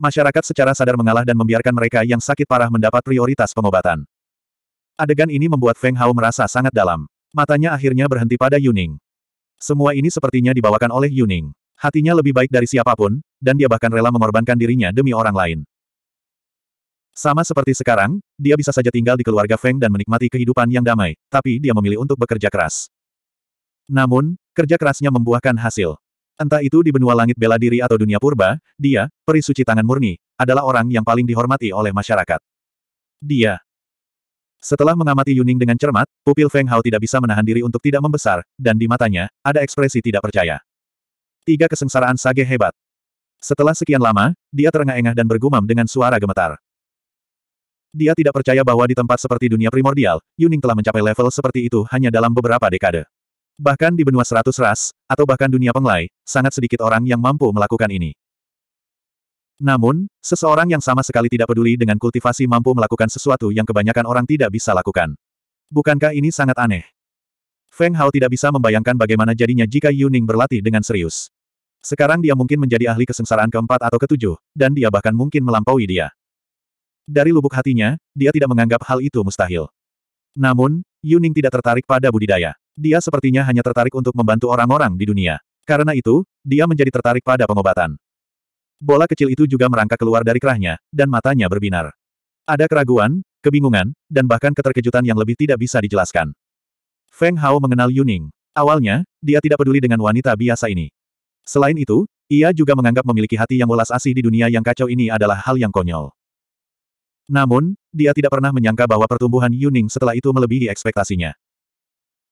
Masyarakat secara sadar mengalah dan membiarkan mereka yang sakit parah mendapat prioritas pengobatan. Adegan ini membuat Feng Hao merasa sangat dalam. Matanya akhirnya berhenti pada Yuning. Semua ini sepertinya dibawakan oleh Yuning. Hatinya lebih baik dari siapapun, dan dia bahkan rela mengorbankan dirinya demi orang lain. Sama seperti sekarang, dia bisa saja tinggal di keluarga Feng dan menikmati kehidupan yang damai, tapi dia memilih untuk bekerja keras. Namun, kerja kerasnya membuahkan hasil. Entah itu di benua langit bela diri atau dunia purba, dia, peri suci tangan murni, adalah orang yang paling dihormati oleh masyarakat. Dia. Setelah mengamati Yuning dengan cermat, pupil Feng Hao tidak bisa menahan diri untuk tidak membesar, dan di matanya, ada ekspresi tidak percaya. Tiga kesengsaraan sage hebat. Setelah sekian lama, dia terengah-engah dan bergumam dengan suara gemetar. Dia tidak percaya bahwa di tempat seperti dunia primordial, Yuning telah mencapai level seperti itu hanya dalam beberapa dekade. Bahkan di benua seratus ras, atau bahkan dunia penglai, sangat sedikit orang yang mampu melakukan ini. Namun, seseorang yang sama sekali tidak peduli dengan kultivasi mampu melakukan sesuatu yang kebanyakan orang tidak bisa lakukan. Bukankah ini sangat aneh? Feng Hao tidak bisa membayangkan bagaimana jadinya jika Yuning berlatih dengan serius. Sekarang dia mungkin menjadi ahli kesengsaraan keempat atau ketujuh, dan dia bahkan mungkin melampaui dia. Dari lubuk hatinya, dia tidak menganggap hal itu mustahil. Namun, Yuning tidak tertarik pada budidaya. Dia sepertinya hanya tertarik untuk membantu orang-orang di dunia. Karena itu, dia menjadi tertarik pada pengobatan. Bola kecil itu juga merangkak keluar dari kerahnya, dan matanya berbinar. Ada keraguan, kebingungan, dan bahkan keterkejutan yang lebih tidak bisa dijelaskan. Feng Hao mengenal Yuning. Awalnya, dia tidak peduli dengan wanita biasa ini. Selain itu, ia juga menganggap memiliki hati yang welas asih di dunia yang kacau ini adalah hal yang konyol. Namun, dia tidak pernah menyangka bahwa pertumbuhan Yuning setelah itu melebihi ekspektasinya.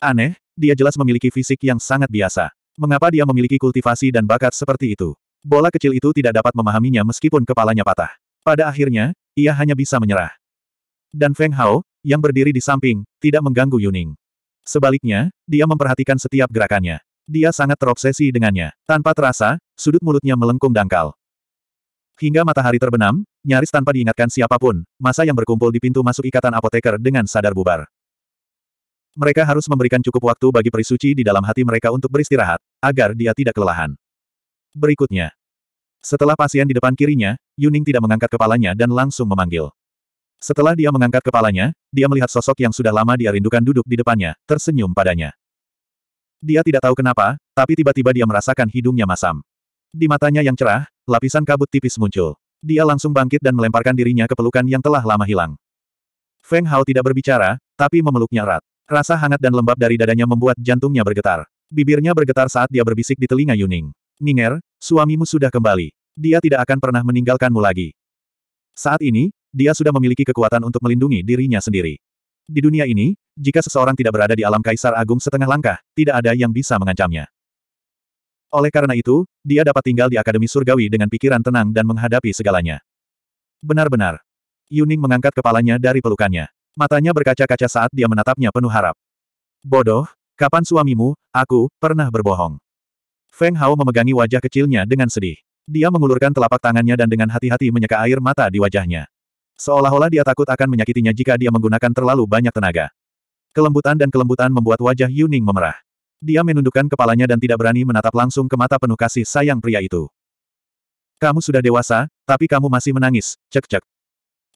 Aneh, dia jelas memiliki fisik yang sangat biasa. Mengapa dia memiliki kultivasi dan bakat seperti itu? Bola kecil itu tidak dapat memahaminya meskipun kepalanya patah. Pada akhirnya, ia hanya bisa menyerah. Dan Feng Hao, yang berdiri di samping, tidak mengganggu Yuning. Sebaliknya, dia memperhatikan setiap gerakannya. Dia sangat terobsesi dengannya. Tanpa terasa, sudut mulutnya melengkung dangkal. Hingga matahari terbenam, nyaris tanpa diingatkan siapapun, masa yang berkumpul di pintu masuk ikatan apoteker dengan sadar bubar. Mereka harus memberikan cukup waktu bagi perisuci di dalam hati mereka untuk beristirahat, agar dia tidak kelelahan. Berikutnya. Setelah pasien di depan kirinya, Yuning tidak mengangkat kepalanya dan langsung memanggil. Setelah dia mengangkat kepalanya, dia melihat sosok yang sudah lama dia rindukan duduk di depannya, tersenyum padanya. Dia tidak tahu kenapa, tapi tiba-tiba dia merasakan hidungnya masam. Di matanya yang cerah, lapisan kabut tipis muncul. Dia langsung bangkit dan melemparkan dirinya ke pelukan yang telah lama hilang. Feng Hao tidak berbicara, tapi memeluknya erat. Rasa hangat dan lembab dari dadanya membuat jantungnya bergetar. Bibirnya bergetar saat dia berbisik di telinga Yuning. Ninger, suamimu sudah kembali. Dia tidak akan pernah meninggalkanmu lagi. Saat ini, dia sudah memiliki kekuatan untuk melindungi dirinya sendiri. Di dunia ini, jika seseorang tidak berada di alam kaisar agung setengah langkah, tidak ada yang bisa mengancamnya. Oleh karena itu, dia dapat tinggal di Akademi Surgawi dengan pikiran tenang dan menghadapi segalanya. Benar-benar. Yuning mengangkat kepalanya dari pelukannya. Matanya berkaca-kaca saat dia menatapnya penuh harap. Bodoh, kapan suamimu, aku, pernah berbohong. Feng Hao memegangi wajah kecilnya dengan sedih. Dia mengulurkan telapak tangannya dan dengan hati-hati menyeka air mata di wajahnya. Seolah-olah dia takut akan menyakitinya jika dia menggunakan terlalu banyak tenaga. Kelembutan dan kelembutan membuat wajah Yuning memerah. Dia menundukkan kepalanya dan tidak berani menatap langsung ke mata penuh kasih sayang pria itu. Kamu sudah dewasa, tapi kamu masih menangis, cek-cek.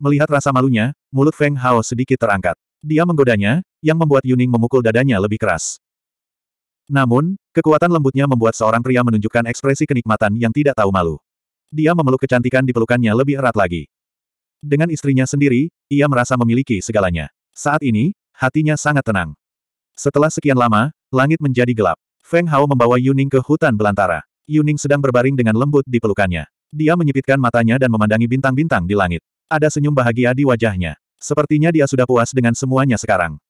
Melihat rasa malunya, mulut Feng Hao sedikit terangkat. Dia menggodanya, yang membuat Yuning memukul dadanya lebih keras. Namun, kekuatan lembutnya membuat seorang pria menunjukkan ekspresi kenikmatan yang tidak tahu malu. Dia memeluk kecantikan di pelukannya lebih erat lagi. Dengan istrinya sendiri, ia merasa memiliki segalanya. Saat ini, hatinya sangat tenang. Setelah sekian lama, Langit menjadi gelap. Feng Hao membawa Yuning ke hutan belantara. Yuning sedang berbaring dengan lembut di pelukannya. Dia menyipitkan matanya dan memandangi bintang-bintang di langit. Ada senyum bahagia di wajahnya. Sepertinya dia sudah puas dengan semuanya sekarang.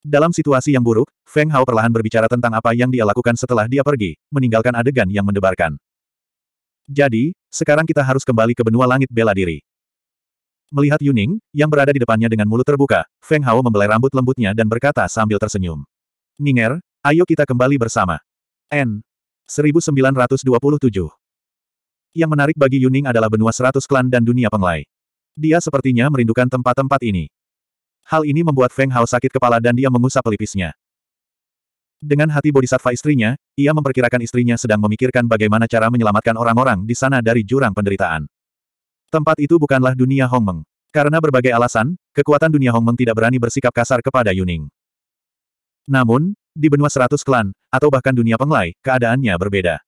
Dalam situasi yang buruk, Feng Hao perlahan berbicara tentang apa yang dia lakukan setelah dia pergi, meninggalkan adegan yang mendebarkan. Jadi, sekarang kita harus kembali ke benua langit bela diri. Melihat Yuning, yang berada di depannya dengan mulut terbuka, Feng Hao membelai rambut lembutnya dan berkata sambil tersenyum. Ninger, ayo kita kembali bersama. N. 1927. Yang menarik bagi Yuning adalah benua seratus klan dan dunia penglai. Dia sepertinya merindukan tempat-tempat ini. Hal ini membuat Feng Hao sakit kepala dan dia mengusap pelipisnya. Dengan hati bodhisattva istrinya, ia memperkirakan istrinya sedang memikirkan bagaimana cara menyelamatkan orang-orang di sana dari jurang penderitaan. Tempat itu bukanlah dunia Hongmeng. Karena berbagai alasan, kekuatan dunia Hongmeng tidak berani bersikap kasar kepada Yuning. Namun, di benua seratus klan, atau bahkan dunia penglai, keadaannya berbeda.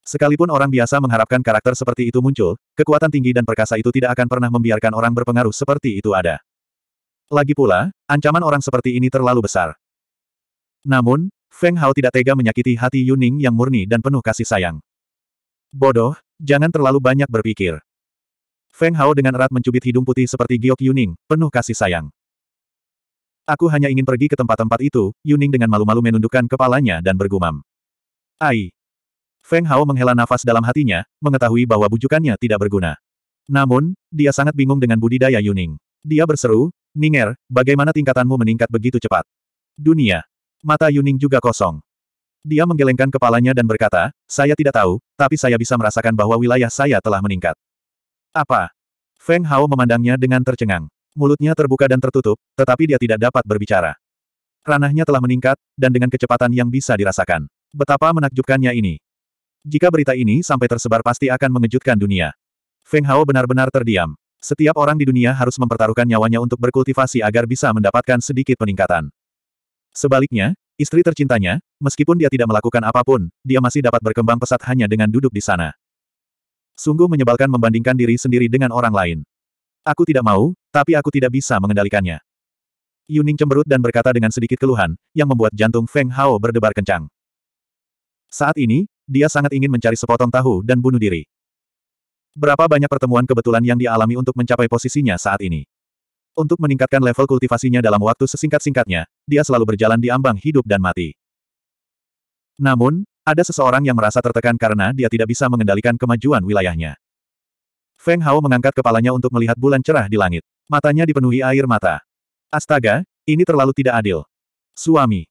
Sekalipun orang biasa mengharapkan karakter seperti itu muncul, kekuatan tinggi dan perkasa itu tidak akan pernah membiarkan orang berpengaruh seperti itu ada. Lagi pula, ancaman orang seperti ini terlalu besar. Namun, Feng Hao tidak tega menyakiti hati Yuning yang murni dan penuh kasih sayang. Bodoh, jangan terlalu banyak berpikir. Feng Hao dengan erat mencubit hidung putih seperti giok Yuning, penuh kasih sayang. Aku hanya ingin pergi ke tempat-tempat itu, Yuning dengan malu-malu menundukkan kepalanya dan bergumam. Ai. Feng Hao menghela nafas dalam hatinya, mengetahui bahwa bujukannya tidak berguna. Namun, dia sangat bingung dengan budidaya Yuning. Dia berseru, Ninger, bagaimana tingkatanmu meningkat begitu cepat? Dunia. Mata Yuning juga kosong. Dia menggelengkan kepalanya dan berkata, saya tidak tahu, tapi saya bisa merasakan bahwa wilayah saya telah meningkat. Apa? Feng Hao memandangnya dengan tercengang. Mulutnya terbuka dan tertutup, tetapi dia tidak dapat berbicara. Ranahnya telah meningkat, dan dengan kecepatan yang bisa dirasakan. Betapa menakjubkannya ini. Jika berita ini sampai tersebar pasti akan mengejutkan dunia. Feng Hao benar-benar terdiam. Setiap orang di dunia harus mempertaruhkan nyawanya untuk berkultivasi agar bisa mendapatkan sedikit peningkatan. Sebaliknya, istri tercintanya, meskipun dia tidak melakukan apapun, dia masih dapat berkembang pesat hanya dengan duduk di sana. Sungguh menyebalkan membandingkan diri sendiri dengan orang lain. Aku tidak mau, tapi aku tidak bisa mengendalikannya. Yuning cemberut dan berkata dengan sedikit keluhan, yang membuat jantung Feng Hao berdebar kencang. Saat ini, dia sangat ingin mencari sepotong tahu dan bunuh diri. Berapa banyak pertemuan kebetulan yang dialami untuk mencapai posisinya saat ini. Untuk meningkatkan level kultivasinya dalam waktu sesingkat-singkatnya, dia selalu berjalan di ambang hidup dan mati. Namun, ada seseorang yang merasa tertekan karena dia tidak bisa mengendalikan kemajuan wilayahnya. Feng Hao mengangkat kepalanya untuk melihat bulan cerah di langit. Matanya dipenuhi air mata. Astaga, ini terlalu tidak adil. Suami.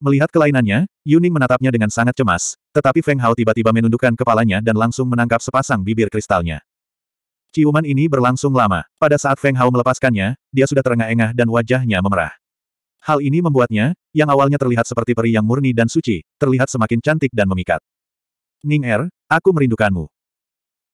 Melihat kelainannya, Yuning menatapnya dengan sangat cemas, tetapi Feng Hao tiba-tiba menundukkan kepalanya dan langsung menangkap sepasang bibir kristalnya. Ciuman ini berlangsung lama. Pada saat Feng Hao melepaskannya, dia sudah terengah-engah dan wajahnya memerah. Hal ini membuatnya, yang awalnya terlihat seperti peri yang murni dan suci, terlihat semakin cantik dan memikat. Ning Er, aku merindukanmu.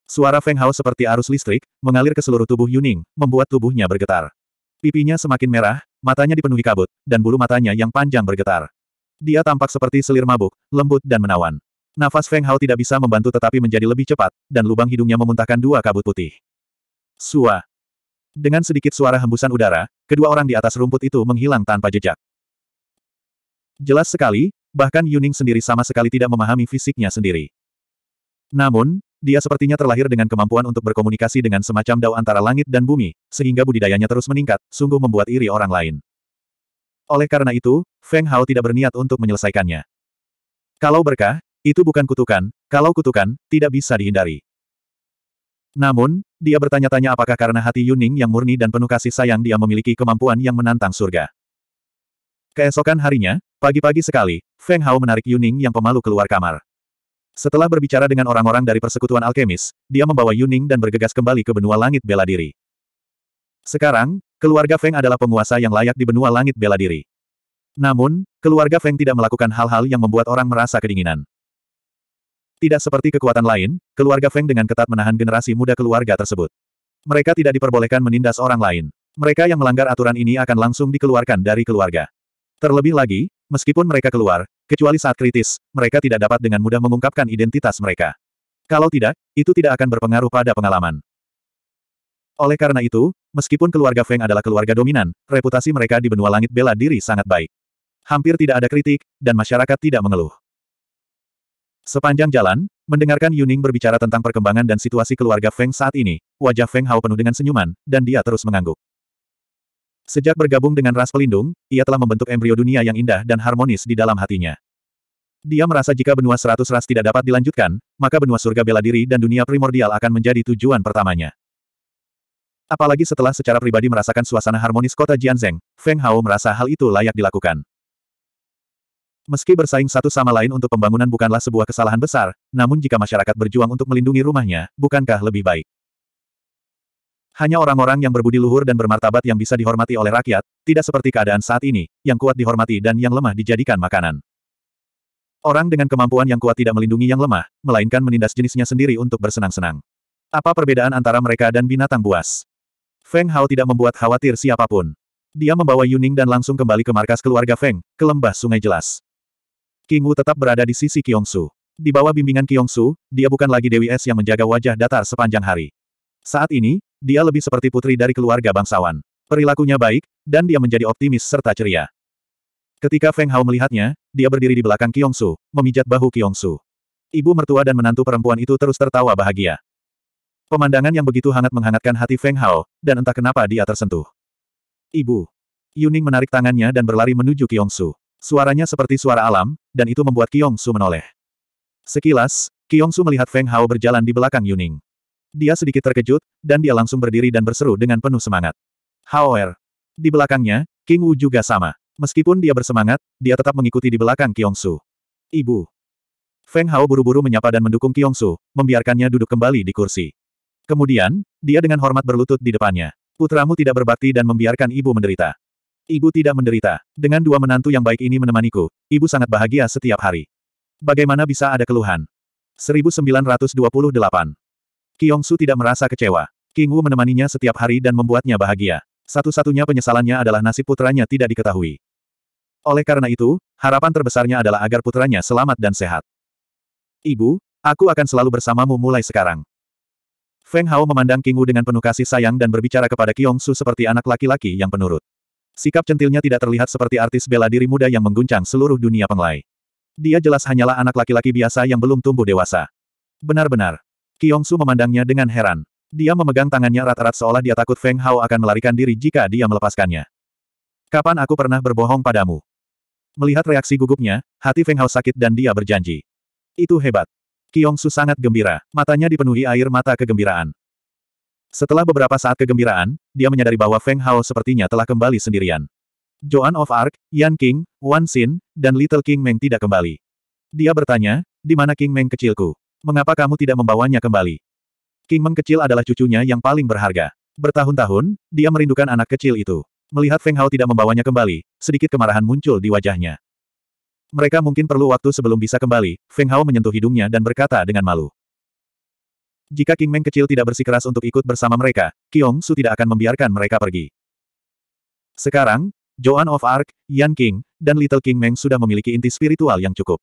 Suara Feng Hao seperti arus listrik, mengalir ke seluruh tubuh Yuning, membuat tubuhnya bergetar. Pipinya semakin merah, matanya dipenuhi kabut, dan bulu matanya yang panjang bergetar. Dia tampak seperti selir mabuk, lembut dan menawan. Nafas Feng Hao tidak bisa membantu tetapi menjadi lebih cepat, dan lubang hidungnya memuntahkan dua kabut putih. Sua. Dengan sedikit suara hembusan udara, kedua orang di atas rumput itu menghilang tanpa jejak. Jelas sekali, bahkan Yuning sendiri sama sekali tidak memahami fisiknya sendiri. Namun, dia sepertinya terlahir dengan kemampuan untuk berkomunikasi dengan semacam dao antara langit dan bumi, sehingga budidayanya terus meningkat, sungguh membuat iri orang lain. Oleh karena itu, Feng Hao tidak berniat untuk menyelesaikannya. Kalau berkah, itu bukan kutukan, kalau kutukan, tidak bisa dihindari. Namun, dia bertanya-tanya apakah karena hati Yuning yang murni dan penuh kasih sayang dia memiliki kemampuan yang menantang surga. Keesokan harinya, pagi-pagi sekali, Feng Hao menarik Yuning yang pemalu keluar kamar. Setelah berbicara dengan orang-orang dari persekutuan alkemis, dia membawa Yuning dan bergegas kembali ke benua langit bela diri. Sekarang, keluarga Feng adalah penguasa yang layak di benua langit bela diri. Namun, keluarga Feng tidak melakukan hal-hal yang membuat orang merasa kedinginan. Tidak seperti kekuatan lain, keluarga Feng dengan ketat menahan generasi muda keluarga tersebut. Mereka tidak diperbolehkan menindas orang lain. Mereka yang melanggar aturan ini akan langsung dikeluarkan dari keluarga. Terlebih lagi, meskipun mereka keluar, Kecuali saat kritis, mereka tidak dapat dengan mudah mengungkapkan identitas mereka. Kalau tidak, itu tidak akan berpengaruh pada pengalaman. Oleh karena itu, meskipun keluarga Feng adalah keluarga dominan, reputasi mereka di benua langit bela diri sangat baik. Hampir tidak ada kritik, dan masyarakat tidak mengeluh. Sepanjang jalan, mendengarkan Yuning berbicara tentang perkembangan dan situasi keluarga Feng saat ini, wajah Feng Hao penuh dengan senyuman, dan dia terus mengangguk. Sejak bergabung dengan ras pelindung, ia telah membentuk embrio dunia yang indah dan harmonis di dalam hatinya. Dia merasa jika benua seratus ras tidak dapat dilanjutkan, maka benua surga bela diri dan dunia primordial akan menjadi tujuan pertamanya. Apalagi setelah secara pribadi merasakan suasana harmonis kota Jianzeng, Feng Hao merasa hal itu layak dilakukan. Meski bersaing satu sama lain untuk pembangunan bukanlah sebuah kesalahan besar, namun jika masyarakat berjuang untuk melindungi rumahnya, bukankah lebih baik? Hanya orang-orang yang berbudi luhur dan bermartabat yang bisa dihormati oleh rakyat, tidak seperti keadaan saat ini, yang kuat dihormati dan yang lemah dijadikan makanan. Orang dengan kemampuan yang kuat tidak melindungi yang lemah, melainkan menindas jenisnya sendiri untuk bersenang-senang. Apa perbedaan antara mereka dan binatang buas? Feng Hao tidak membuat khawatir siapapun. Dia membawa Yuning dan langsung kembali ke markas keluarga Feng, ke lembah sungai jelas. King Wu tetap berada di sisi Su. Di bawah bimbingan Su, dia bukan lagi Dewi Es yang menjaga wajah datar sepanjang hari. Saat ini, dia lebih seperti putri dari keluarga bangsawan. Perilakunya baik, dan dia menjadi optimis serta ceria. Ketika Feng Hao melihatnya, dia berdiri di belakang Su, memijat bahu Su. Ibu mertua dan menantu perempuan itu terus tertawa bahagia. Pemandangan yang begitu hangat menghangatkan hati Feng Hao, dan entah kenapa dia tersentuh. Ibu. Yuning menarik tangannya dan berlari menuju Su. Suaranya seperti suara alam, dan itu membuat Su menoleh. Sekilas, Su melihat Feng Hao berjalan di belakang Yuning. Dia sedikit terkejut, dan dia langsung berdiri dan berseru dengan penuh semangat. However, di belakangnya, King Wu juga sama. Meskipun dia bersemangat, dia tetap mengikuti di belakang Kiong Su. Ibu. Feng Hao buru-buru menyapa dan mendukung Kiong Su, membiarkannya duduk kembali di kursi. Kemudian, dia dengan hormat berlutut di depannya. Putramu tidak berbakti dan membiarkan ibu menderita. Ibu tidak menderita. Dengan dua menantu yang baik ini menemaniku, ibu sangat bahagia setiap hari. Bagaimana bisa ada keluhan? 1928 Su tidak merasa kecewa. King Wu menemaninya setiap hari dan membuatnya bahagia. Satu-satunya penyesalannya adalah nasib putranya tidak diketahui. Oleh karena itu, harapan terbesarnya adalah agar putranya selamat dan sehat. Ibu, aku akan selalu bersamamu mulai sekarang. Feng Hao memandang King Wu dengan penuh kasih sayang dan berbicara kepada Kyong Su seperti anak laki-laki yang penurut. Sikap centilnya tidak terlihat seperti artis bela diri muda yang mengguncang seluruh dunia penglai. Dia jelas hanyalah anak laki-laki biasa yang belum tumbuh dewasa. Benar-benar, Su memandangnya dengan heran. Dia memegang tangannya rat-rat seolah dia takut Feng Hao akan melarikan diri jika dia melepaskannya. Kapan aku pernah berbohong padamu? Melihat reaksi gugupnya, hati Feng Hao sakit dan dia berjanji. Itu hebat. Su sangat gembira, matanya dipenuhi air mata kegembiraan. Setelah beberapa saat kegembiraan, dia menyadari bahwa Feng Hao sepertinya telah kembali sendirian. Joan of Arc, Yan King, Wan Xin, dan Little King Meng tidak kembali. Dia bertanya, di mana King Meng kecilku? Mengapa kamu tidak membawanya kembali? Meng kecil adalah cucunya yang paling berharga. Bertahun-tahun, dia merindukan anak kecil itu. Melihat Feng Hao tidak membawanya kembali, sedikit kemarahan muncul di wajahnya. Mereka mungkin perlu waktu sebelum bisa kembali, Feng Hao menyentuh hidungnya dan berkata dengan malu. Jika King Meng kecil tidak bersikeras untuk ikut bersama mereka, Qiong Su tidak akan membiarkan mereka pergi. Sekarang, Joan of Arc, Yan King, dan Little King Meng sudah memiliki inti spiritual yang cukup.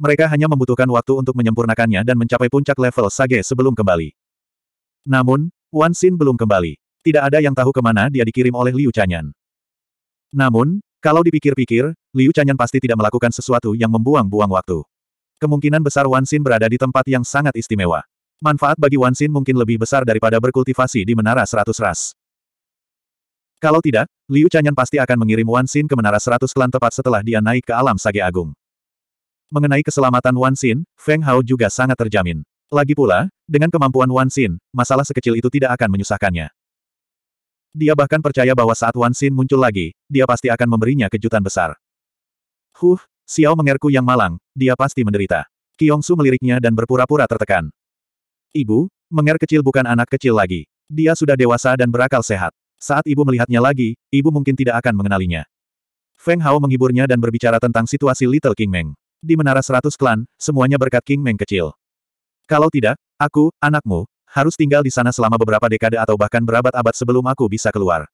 Mereka hanya membutuhkan waktu untuk menyempurnakannya dan mencapai puncak level Sage sebelum kembali. Namun, Wan Xin belum kembali. Tidak ada yang tahu kemana dia dikirim oleh Liu Chanyan. Namun, kalau dipikir-pikir, Liu Chanyan pasti tidak melakukan sesuatu yang membuang-buang waktu. Kemungkinan besar Wan Xin berada di tempat yang sangat istimewa. Manfaat bagi Wan Xin mungkin lebih besar daripada berkultivasi di Menara Seratus Ras. Kalau tidak, Liu Chanyan pasti akan mengirim Wan Xin ke Menara Seratus Klan tepat setelah dia naik ke alam Sage Agung. Mengenai keselamatan Wan Xin, Feng Hao juga sangat terjamin. Lagi pula, dengan kemampuan Wan Xin, masalah sekecil itu tidak akan menyusahkannya. Dia bahkan percaya bahwa saat Wan Xin muncul lagi, dia pasti akan memberinya kejutan besar. Huh, Xiao mengerku yang malang, dia pasti menderita. Su meliriknya dan berpura-pura tertekan. Ibu, menger kecil bukan anak kecil lagi. Dia sudah dewasa dan berakal sehat. Saat ibu melihatnya lagi, ibu mungkin tidak akan mengenalinya. Feng Hao menghiburnya dan berbicara tentang situasi Little King Meng. Di menara seratus klan, semuanya berkat King Meng kecil. Kalau tidak, aku, anakmu, harus tinggal di sana selama beberapa dekade atau bahkan berabad-abad sebelum aku bisa keluar.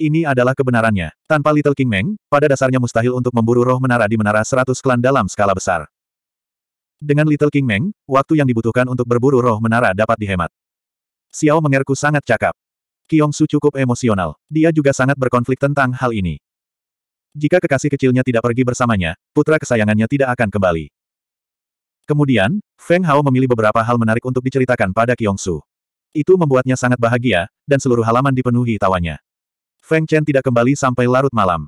Ini adalah kebenarannya. Tanpa Little King Meng, pada dasarnya mustahil untuk memburu roh menara di menara seratus klan dalam skala besar. Dengan Little King Meng, waktu yang dibutuhkan untuk berburu roh menara dapat dihemat. Xiao mengerku sangat cakap. Kiong Su cukup emosional. Dia juga sangat berkonflik tentang hal ini. Jika kekasih kecilnya tidak pergi bersamanya, putra kesayangannya tidak akan kembali. Kemudian, Feng Hao memilih beberapa hal menarik untuk diceritakan pada Kyongsu. Itu membuatnya sangat bahagia, dan seluruh halaman dipenuhi tawanya. Feng Chen tidak kembali sampai larut malam.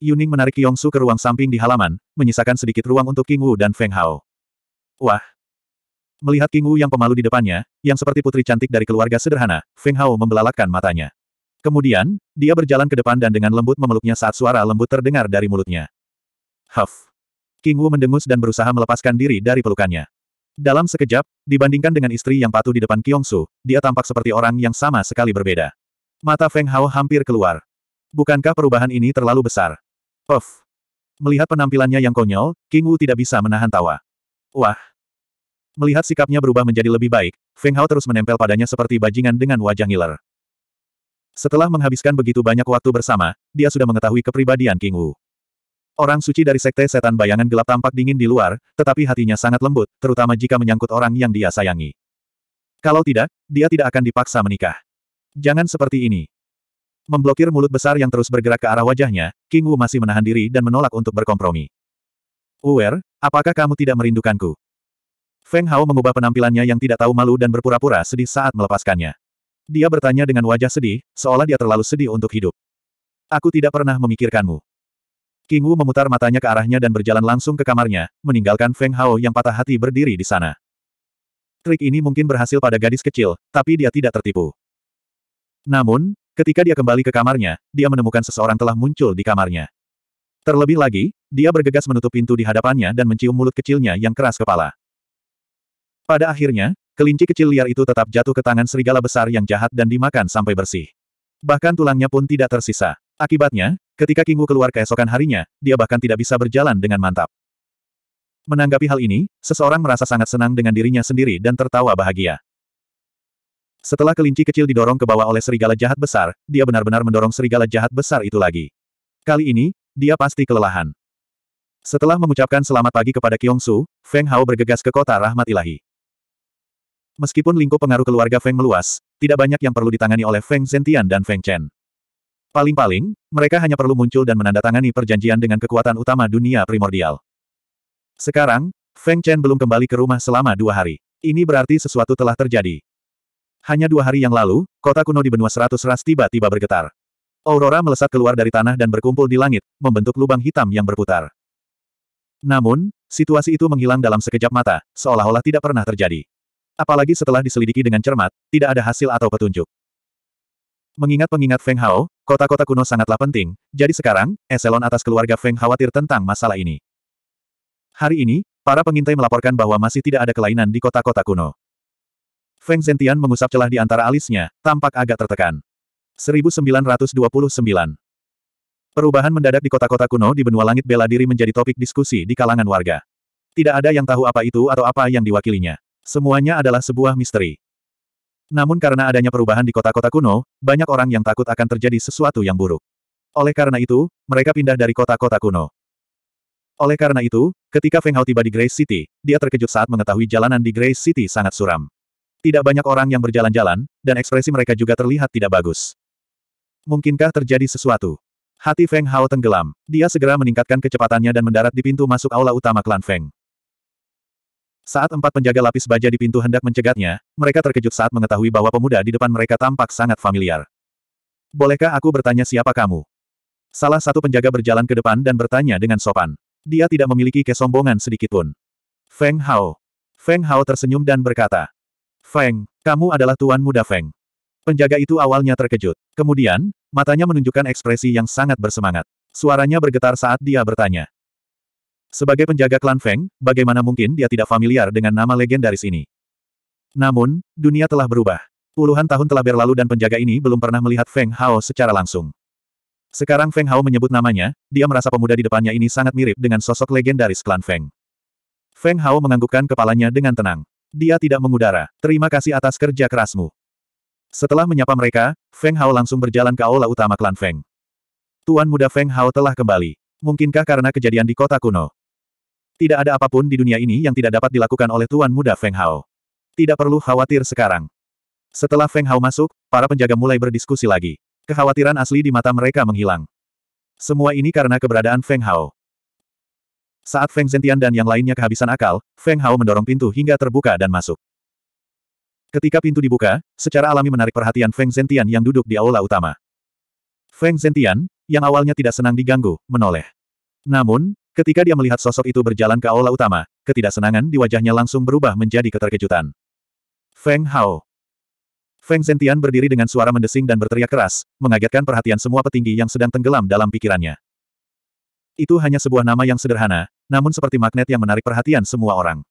Yuning menarik Kyongsu ke ruang samping di halaman, menyisakan sedikit ruang untuk King Wu dan Feng Hao. Wah! Melihat King Wu yang pemalu di depannya, yang seperti putri cantik dari keluarga sederhana, Feng Hao membelalakkan matanya. Kemudian, dia berjalan ke depan dan dengan lembut memeluknya saat suara lembut terdengar dari mulutnya. Huff. King Wu mendengus dan berusaha melepaskan diri dari pelukannya. Dalam sekejap, dibandingkan dengan istri yang patuh di depan Su, dia tampak seperti orang yang sama sekali berbeda. Mata Feng Hao hampir keluar. Bukankah perubahan ini terlalu besar? Puff. Melihat penampilannya yang konyol, King Wu tidak bisa menahan tawa. Wah. Melihat sikapnya berubah menjadi lebih baik, Feng Hao terus menempel padanya seperti bajingan dengan wajah ngiler. Setelah menghabiskan begitu banyak waktu bersama, dia sudah mengetahui kepribadian King Wu. Orang suci dari sekte setan bayangan gelap tampak dingin di luar, tetapi hatinya sangat lembut, terutama jika menyangkut orang yang dia sayangi. Kalau tidak, dia tidak akan dipaksa menikah. Jangan seperti ini. Memblokir mulut besar yang terus bergerak ke arah wajahnya, King Wu masih menahan diri dan menolak untuk berkompromi. Uwer, apakah kamu tidak merindukanku? Feng Hao mengubah penampilannya yang tidak tahu malu dan berpura-pura sedih saat melepaskannya. Dia bertanya dengan wajah sedih, seolah dia terlalu sedih untuk hidup. Aku tidak pernah memikirkanmu. King Wu memutar matanya ke arahnya dan berjalan langsung ke kamarnya, meninggalkan Feng Hao yang patah hati berdiri di sana. Trik ini mungkin berhasil pada gadis kecil, tapi dia tidak tertipu. Namun, ketika dia kembali ke kamarnya, dia menemukan seseorang telah muncul di kamarnya. Terlebih lagi, dia bergegas menutup pintu di hadapannya dan mencium mulut kecilnya yang keras kepala. Pada akhirnya, Kelinci kecil liar itu tetap jatuh ke tangan serigala besar yang jahat dan dimakan sampai bersih. Bahkan tulangnya pun tidak tersisa. Akibatnya, ketika Kingu keluar keesokan harinya, dia bahkan tidak bisa berjalan dengan mantap. Menanggapi hal ini, seseorang merasa sangat senang dengan dirinya sendiri dan tertawa bahagia. Setelah kelinci kecil didorong ke bawah oleh serigala jahat besar, dia benar-benar mendorong serigala jahat besar itu lagi. Kali ini, dia pasti kelelahan. Setelah mengucapkan selamat pagi kepada Kyongsu, Feng Hao bergegas ke kota rahmat ilahi. Meskipun lingkup pengaruh keluarga Feng meluas, tidak banyak yang perlu ditangani oleh Feng Zentian dan Feng Chen. Paling-paling, mereka hanya perlu muncul dan menandatangani perjanjian dengan kekuatan utama dunia primordial. Sekarang, Feng Chen belum kembali ke rumah selama dua hari. Ini berarti sesuatu telah terjadi. Hanya dua hari yang lalu, kota kuno di benua seratus ras tiba-tiba bergetar. Aurora melesat keluar dari tanah dan berkumpul di langit, membentuk lubang hitam yang berputar. Namun, situasi itu menghilang dalam sekejap mata, seolah-olah tidak pernah terjadi. Apalagi setelah diselidiki dengan cermat, tidak ada hasil atau petunjuk. Mengingat pengingat Feng Hao, kota-kota kuno sangatlah penting, jadi sekarang, eselon atas keluarga Feng khawatir tentang masalah ini. Hari ini, para pengintai melaporkan bahwa masih tidak ada kelainan di kota-kota kuno. Feng Zentian mengusap celah di antara alisnya, tampak agak tertekan. 1929 Perubahan mendadak di kota-kota kuno di benua langit bela diri menjadi topik diskusi di kalangan warga. Tidak ada yang tahu apa itu atau apa yang diwakilinya. Semuanya adalah sebuah misteri. Namun karena adanya perubahan di kota-kota kuno, banyak orang yang takut akan terjadi sesuatu yang buruk. Oleh karena itu, mereka pindah dari kota-kota kuno. Oleh karena itu, ketika Feng Hao tiba di Grace City, dia terkejut saat mengetahui jalanan di Grace City sangat suram. Tidak banyak orang yang berjalan-jalan, dan ekspresi mereka juga terlihat tidak bagus. Mungkinkah terjadi sesuatu? Hati Feng Hao tenggelam. Dia segera meningkatkan kecepatannya dan mendarat di pintu masuk aula utama klan Feng. Saat empat penjaga lapis baja di pintu hendak mencegatnya, mereka terkejut saat mengetahui bahwa pemuda di depan mereka tampak sangat familiar. Bolehkah aku bertanya siapa kamu? Salah satu penjaga berjalan ke depan dan bertanya dengan sopan. Dia tidak memiliki kesombongan sedikitpun. Feng Hao. Feng Hao tersenyum dan berkata. Feng, kamu adalah tuan muda Feng. Penjaga itu awalnya terkejut. Kemudian, matanya menunjukkan ekspresi yang sangat bersemangat. Suaranya bergetar saat dia bertanya. Sebagai penjaga klan Feng, bagaimana mungkin dia tidak familiar dengan nama legendaris ini? Namun, dunia telah berubah. Puluhan tahun telah berlalu dan penjaga ini belum pernah melihat Feng Hao secara langsung. Sekarang Feng Hao menyebut namanya, dia merasa pemuda di depannya ini sangat mirip dengan sosok legendaris klan Feng. Feng Hao menganggukkan kepalanya dengan tenang. Dia tidak mengudara. Terima kasih atas kerja kerasmu. Setelah menyapa mereka, Feng Hao langsung berjalan ke aula utama klan Feng. Tuan muda Feng Hao telah kembali. Mungkinkah karena kejadian di kota kuno? Tidak ada apapun di dunia ini yang tidak dapat dilakukan oleh Tuan Muda Feng Hao. Tidak perlu khawatir sekarang. Setelah Feng Hao masuk, para penjaga mulai berdiskusi lagi. Kekhawatiran asli di mata mereka menghilang. Semua ini karena keberadaan Feng Hao. Saat Feng Zentian dan yang lainnya kehabisan akal, Feng Hao mendorong pintu hingga terbuka dan masuk. Ketika pintu dibuka, secara alami menarik perhatian Feng Zentian yang duduk di aula utama. Feng Zentian, yang awalnya tidak senang diganggu, menoleh. Namun, Ketika dia melihat sosok itu berjalan ke aula utama, ketidaksenangan di wajahnya langsung berubah menjadi keterkejutan. Feng Hao. Feng Zentian berdiri dengan suara mendesing dan berteriak keras, mengagetkan perhatian semua petinggi yang sedang tenggelam dalam pikirannya. Itu hanya sebuah nama yang sederhana, namun seperti magnet yang menarik perhatian semua orang.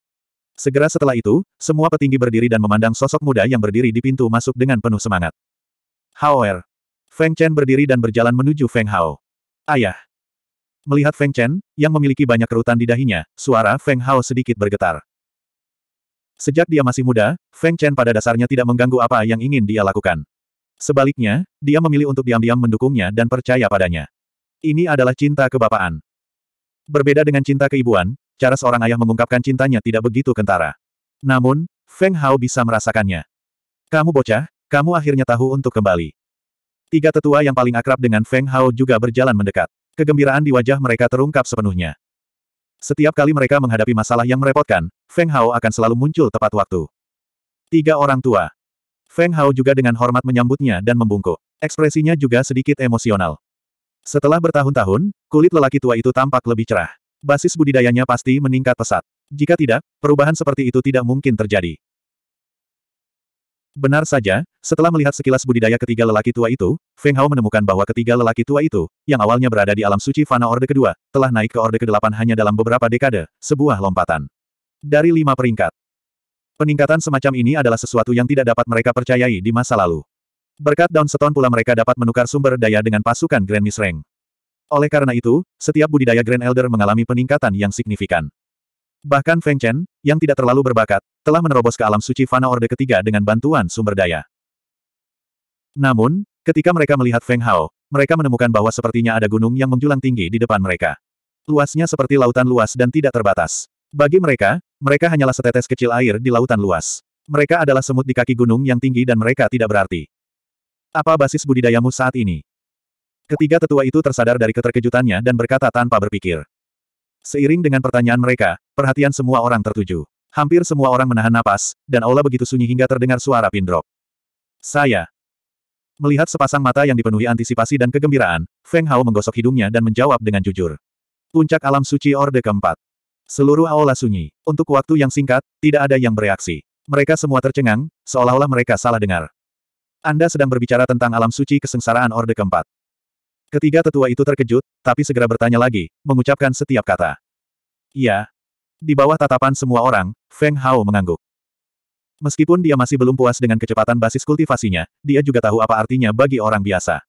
Segera setelah itu, semua petinggi berdiri dan memandang sosok muda yang berdiri di pintu masuk dengan penuh semangat. Hao Er. Feng Chen berdiri dan berjalan menuju Feng Hao. Ayah. Melihat Feng Chen, yang memiliki banyak kerutan di dahinya, suara Feng Hao sedikit bergetar. Sejak dia masih muda, Feng Chen pada dasarnya tidak mengganggu apa yang ingin dia lakukan. Sebaliknya, dia memilih untuk diam-diam mendukungnya dan percaya padanya. Ini adalah cinta kebapaan. Berbeda dengan cinta keibuan, cara seorang ayah mengungkapkan cintanya tidak begitu kentara. Namun, Feng Hao bisa merasakannya. Kamu bocah, kamu akhirnya tahu untuk kembali. Tiga tetua yang paling akrab dengan Feng Hao juga berjalan mendekat. Kegembiraan di wajah mereka terungkap sepenuhnya. Setiap kali mereka menghadapi masalah yang merepotkan, Feng Hao akan selalu muncul tepat waktu. Tiga orang tua. Feng Hao juga dengan hormat menyambutnya dan membungkuk. Ekspresinya juga sedikit emosional. Setelah bertahun-tahun, kulit lelaki tua itu tampak lebih cerah. Basis budidayanya pasti meningkat pesat. Jika tidak, perubahan seperti itu tidak mungkin terjadi. Benar saja, setelah melihat sekilas budidaya ketiga lelaki tua itu, Feng Hao menemukan bahwa ketiga lelaki tua itu, yang awalnya berada di alam suci Fana Orde kedua, telah naik ke Orde kedelapan hanya dalam beberapa dekade, sebuah lompatan. Dari lima peringkat. Peningkatan semacam ini adalah sesuatu yang tidak dapat mereka percayai di masa lalu. Berkat Downstone pula mereka dapat menukar sumber daya dengan pasukan Grand Misreng. Oleh karena itu, setiap budidaya Grand Elder mengalami peningkatan yang signifikan. Bahkan Feng Chen, yang tidak terlalu berbakat, telah menerobos ke alam suci Fana Orde ketiga dengan bantuan sumber daya. Namun, ketika mereka melihat Feng Hao, mereka menemukan bahwa sepertinya ada gunung yang menjulang tinggi di depan mereka. Luasnya seperti lautan luas dan tidak terbatas. Bagi mereka, mereka hanyalah setetes kecil air di lautan luas. Mereka adalah semut di kaki gunung yang tinggi dan mereka tidak berarti. Apa basis budidayamu saat ini? Ketiga tetua itu tersadar dari keterkejutannya dan berkata tanpa berpikir. Seiring dengan pertanyaan mereka, perhatian semua orang tertuju. Hampir semua orang menahan napas, dan aula begitu sunyi hingga terdengar suara pin drop. Saya. Melihat sepasang mata yang dipenuhi antisipasi dan kegembiraan, Feng Hao menggosok hidungnya dan menjawab dengan jujur. Puncak alam suci orde keempat. Seluruh aula sunyi. Untuk waktu yang singkat, tidak ada yang bereaksi. Mereka semua tercengang, seolah-olah mereka salah dengar. Anda sedang berbicara tentang alam suci kesengsaraan orde keempat. Ketiga tetua itu terkejut, tapi segera bertanya lagi, mengucapkan setiap kata. Iya. Di bawah tatapan semua orang, Feng Hao mengangguk. Meskipun dia masih belum puas dengan kecepatan basis kultivasinya, dia juga tahu apa artinya bagi orang biasa.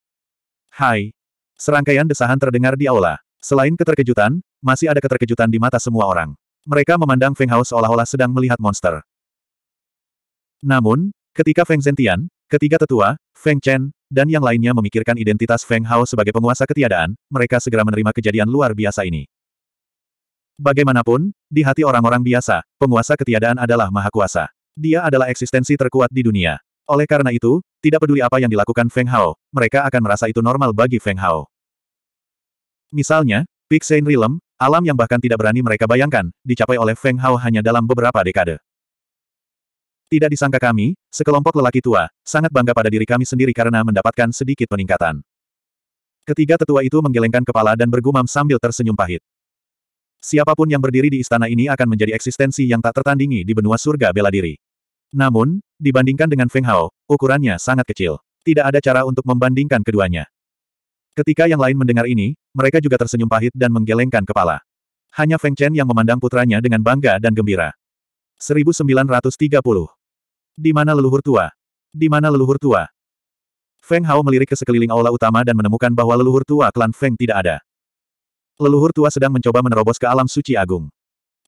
Hai. Serangkaian desahan terdengar di aula. Selain keterkejutan, masih ada keterkejutan di mata semua orang. Mereka memandang Feng Hao seolah-olah sedang melihat monster. Namun, ketika Feng Zentian, ketiga tetua, Feng Chen, dan yang lainnya memikirkan identitas Feng Hao sebagai penguasa ketiadaan, mereka segera menerima kejadian luar biasa ini. Bagaimanapun, di hati orang-orang biasa, penguasa ketiadaan adalah maha kuasa. Dia adalah eksistensi terkuat di dunia. Oleh karena itu, tidak peduli apa yang dilakukan Feng Hao, mereka akan merasa itu normal bagi Feng Hao. Misalnya, Pixain Realm, alam yang bahkan tidak berani mereka bayangkan, dicapai oleh Feng Hao hanya dalam beberapa dekade. Tidak disangka kami, sekelompok lelaki tua, sangat bangga pada diri kami sendiri karena mendapatkan sedikit peningkatan. Ketiga tetua itu menggelengkan kepala dan bergumam sambil tersenyum pahit. Siapapun yang berdiri di istana ini akan menjadi eksistensi yang tak tertandingi di benua surga bela diri. Namun, dibandingkan dengan Feng Hao, ukurannya sangat kecil. Tidak ada cara untuk membandingkan keduanya. Ketika yang lain mendengar ini, mereka juga tersenyum pahit dan menggelengkan kepala. Hanya Feng Chen yang memandang putranya dengan bangga dan gembira. 1930 di mana leluhur tua? Di mana leluhur tua? Feng Hao melirik ke sekeliling aula utama dan menemukan bahwa leluhur tua klan Feng tidak ada. Leluhur tua sedang mencoba menerobos ke alam suci agung.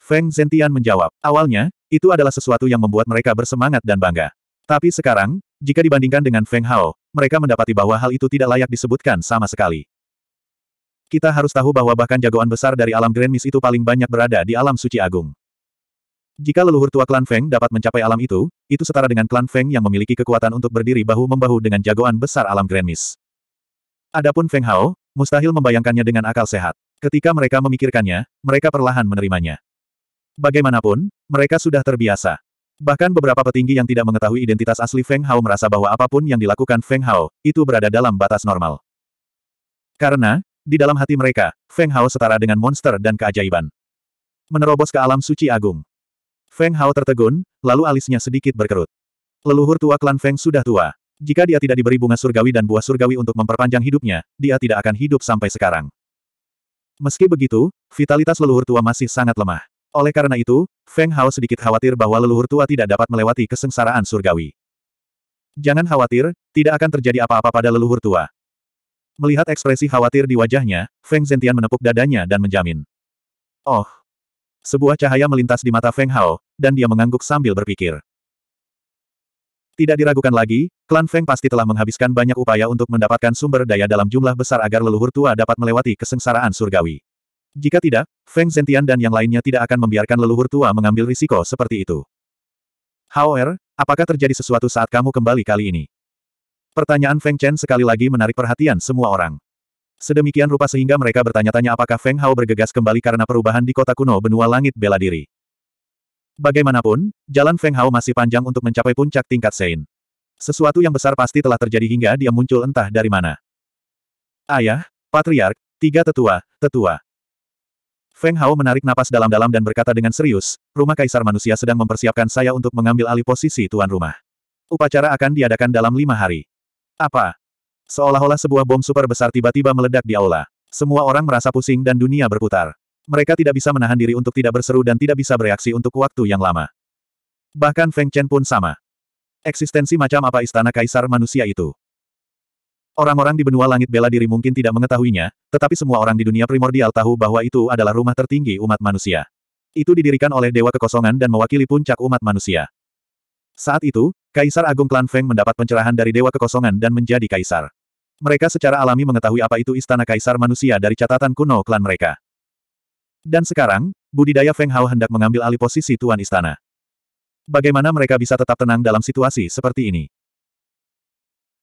Feng Zentian menjawab, awalnya, itu adalah sesuatu yang membuat mereka bersemangat dan bangga. Tapi sekarang, jika dibandingkan dengan Feng Hao, mereka mendapati bahwa hal itu tidak layak disebutkan sama sekali. Kita harus tahu bahwa bahkan jagoan besar dari alam Grand Miss itu paling banyak berada di alam suci agung. Jika leluhur tua klan Feng dapat mencapai alam itu, itu setara dengan klan Feng yang memiliki kekuatan untuk berdiri bahu-membahu dengan jagoan besar alam Grand Mist. Adapun Feng Hao, mustahil membayangkannya dengan akal sehat. Ketika mereka memikirkannya, mereka perlahan menerimanya. Bagaimanapun, mereka sudah terbiasa. Bahkan beberapa petinggi yang tidak mengetahui identitas asli Feng Hao merasa bahwa apapun yang dilakukan Feng Hao, itu berada dalam batas normal. Karena, di dalam hati mereka, Feng Hao setara dengan monster dan keajaiban. Menerobos ke alam suci agung. Feng Hao tertegun, lalu alisnya sedikit berkerut. Leluhur tua klan Feng sudah tua. Jika dia tidak diberi bunga surgawi dan buah surgawi untuk memperpanjang hidupnya, dia tidak akan hidup sampai sekarang. Meski begitu, vitalitas leluhur tua masih sangat lemah. Oleh karena itu, Feng Hao sedikit khawatir bahwa leluhur tua tidak dapat melewati kesengsaraan surgawi. Jangan khawatir, tidak akan terjadi apa-apa pada leluhur tua. Melihat ekspresi khawatir di wajahnya, Feng Zentian menepuk dadanya dan menjamin. Oh, sebuah cahaya melintas di mata Feng Hao, dan dia mengangguk sambil berpikir. Tidak diragukan lagi, klan Feng pasti telah menghabiskan banyak upaya untuk mendapatkan sumber daya dalam jumlah besar agar leluhur tua dapat melewati kesengsaraan surgawi. Jika tidak, Feng Zentian dan yang lainnya tidak akan membiarkan leluhur tua mengambil risiko seperti itu. However, apakah terjadi sesuatu saat kamu kembali kali ini? Pertanyaan Feng Chen sekali lagi menarik perhatian semua orang. Sedemikian rupa sehingga mereka bertanya-tanya apakah Feng Hao bergegas kembali karena perubahan di kota kuno benua langit bela diri. Bagaimanapun, jalan Feng Hao masih panjang untuk mencapai puncak tingkat Sein. Sesuatu yang besar pasti telah terjadi hingga dia muncul entah dari mana. Ayah, Patriark, tiga tetua, tetua. Feng Hao menarik napas dalam-dalam dan berkata dengan serius, rumah kaisar manusia sedang mempersiapkan saya untuk mengambil alih posisi tuan rumah. Upacara akan diadakan dalam lima hari. Apa? Seolah-olah sebuah bom super besar tiba-tiba meledak di aula. Semua orang merasa pusing dan dunia berputar. Mereka tidak bisa menahan diri untuk tidak berseru dan tidak bisa bereaksi untuk waktu yang lama. Bahkan Feng Chen pun sama. Eksistensi macam apa istana kaisar manusia itu? Orang-orang di benua langit bela diri mungkin tidak mengetahuinya, tetapi semua orang di dunia primordial tahu bahwa itu adalah rumah tertinggi umat manusia. Itu didirikan oleh dewa kekosongan dan mewakili puncak umat manusia. Saat itu, Kaisar Agung Klan Feng mendapat pencerahan dari Dewa Kekosongan dan menjadi kaisar. Mereka secara alami mengetahui apa itu istana kaisar manusia dari catatan kuno klan mereka. Dan sekarang, budidaya Feng Hao hendak mengambil alih posisi tuan istana. Bagaimana mereka bisa tetap tenang dalam situasi seperti ini?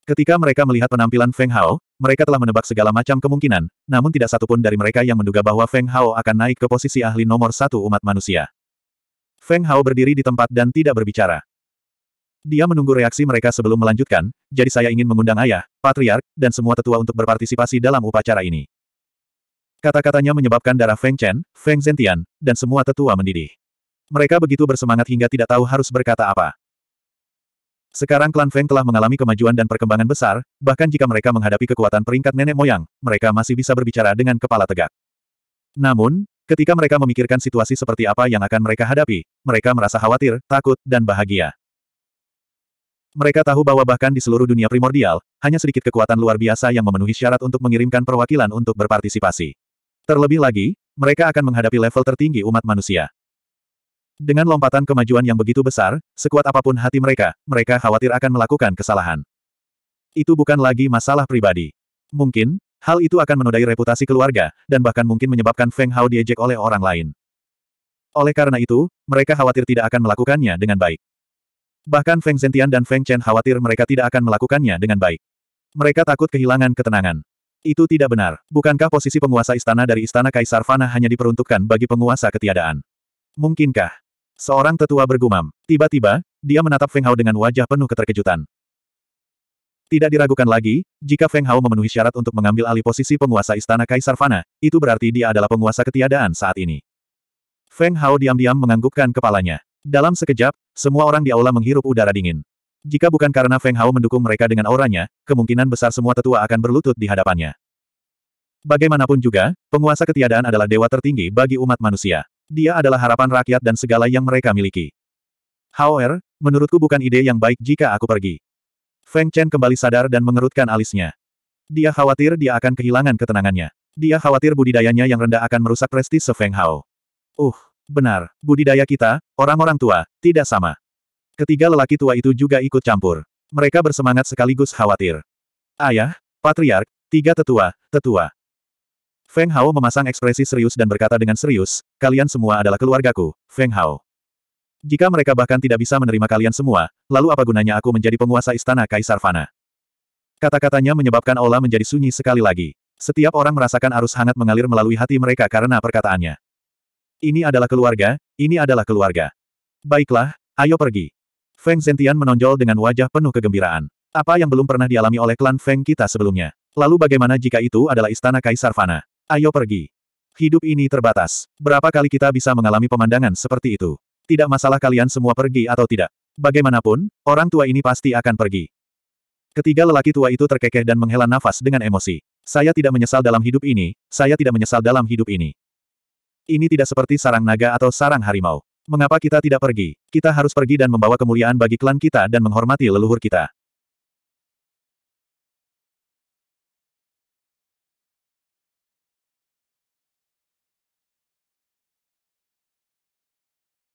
Ketika mereka melihat penampilan Feng Hao, mereka telah menebak segala macam kemungkinan, namun tidak satupun dari mereka yang menduga bahwa Feng Hao akan naik ke posisi ahli nomor satu umat manusia. Feng Hao berdiri di tempat dan tidak berbicara. Dia menunggu reaksi mereka sebelum melanjutkan, jadi saya ingin mengundang ayah, patriark, dan semua tetua untuk berpartisipasi dalam upacara ini. Kata-katanya menyebabkan darah Feng Chen, Feng Zentian, dan semua tetua mendidih. Mereka begitu bersemangat hingga tidak tahu harus berkata apa. Sekarang klan Feng telah mengalami kemajuan dan perkembangan besar, bahkan jika mereka menghadapi kekuatan peringkat nenek moyang, mereka masih bisa berbicara dengan kepala tegak. Namun, ketika mereka memikirkan situasi seperti apa yang akan mereka hadapi, mereka merasa khawatir, takut, dan bahagia. Mereka tahu bahwa bahkan di seluruh dunia primordial, hanya sedikit kekuatan luar biasa yang memenuhi syarat untuk mengirimkan perwakilan untuk berpartisipasi. Terlebih lagi, mereka akan menghadapi level tertinggi umat manusia. Dengan lompatan kemajuan yang begitu besar, sekuat apapun hati mereka, mereka khawatir akan melakukan kesalahan. Itu bukan lagi masalah pribadi. Mungkin, hal itu akan menodai reputasi keluarga, dan bahkan mungkin menyebabkan Feng Hao diejek oleh orang lain. Oleh karena itu, mereka khawatir tidak akan melakukannya dengan baik. Bahkan Feng Zentian dan Feng Chen khawatir mereka tidak akan melakukannya dengan baik. Mereka takut kehilangan ketenangan. Itu tidak benar. Bukankah posisi penguasa istana dari istana Kaisar Fana hanya diperuntukkan bagi penguasa ketiadaan? Mungkinkah? Seorang tetua bergumam. Tiba-tiba, dia menatap Feng Hao dengan wajah penuh keterkejutan. Tidak diragukan lagi, jika Feng Hao memenuhi syarat untuk mengambil alih posisi penguasa istana Kaisar Fana, itu berarti dia adalah penguasa ketiadaan saat ini. Feng Hao diam-diam menganggukkan kepalanya. Dalam sekejap, semua orang di aula menghirup udara dingin. Jika bukan karena Feng Hao mendukung mereka dengan auranya, kemungkinan besar semua tetua akan berlutut di hadapannya. Bagaimanapun juga, penguasa ketiadaan adalah dewa tertinggi bagi umat manusia. Dia adalah harapan rakyat dan segala yang mereka miliki. However, menurutku bukan ide yang baik jika aku pergi. Feng Chen kembali sadar dan mengerutkan alisnya. Dia khawatir dia akan kehilangan ketenangannya. Dia khawatir budidayanya yang rendah akan merusak prestise Feng Hao. Uh, Benar, budidaya kita, orang-orang tua, tidak sama. Ketiga lelaki tua itu juga ikut campur. Mereka bersemangat sekaligus khawatir. Ayah, patriark, tiga tetua, tetua. Feng Hao memasang ekspresi serius dan berkata dengan serius, kalian semua adalah keluargaku, Feng Hao. Jika mereka bahkan tidak bisa menerima kalian semua, lalu apa gunanya aku menjadi penguasa istana Kaisar Fana? Kata-katanya menyebabkan Ola menjadi sunyi sekali lagi. Setiap orang merasakan arus hangat mengalir melalui hati mereka karena perkataannya. Ini adalah keluarga, ini adalah keluarga. Baiklah, ayo pergi. Feng Zentian menonjol dengan wajah penuh kegembiraan. Apa yang belum pernah dialami oleh klan Feng kita sebelumnya? Lalu bagaimana jika itu adalah istana Kaisar Fana? Ayo pergi. Hidup ini terbatas. Berapa kali kita bisa mengalami pemandangan seperti itu? Tidak masalah kalian semua pergi atau tidak. Bagaimanapun, orang tua ini pasti akan pergi. Ketiga lelaki tua itu terkekeh dan menghela nafas dengan emosi. Saya tidak menyesal dalam hidup ini, saya tidak menyesal dalam hidup ini. Ini tidak seperti sarang naga atau sarang harimau. Mengapa kita tidak pergi? Kita harus pergi dan membawa kemuliaan bagi klan kita dan menghormati leluhur kita.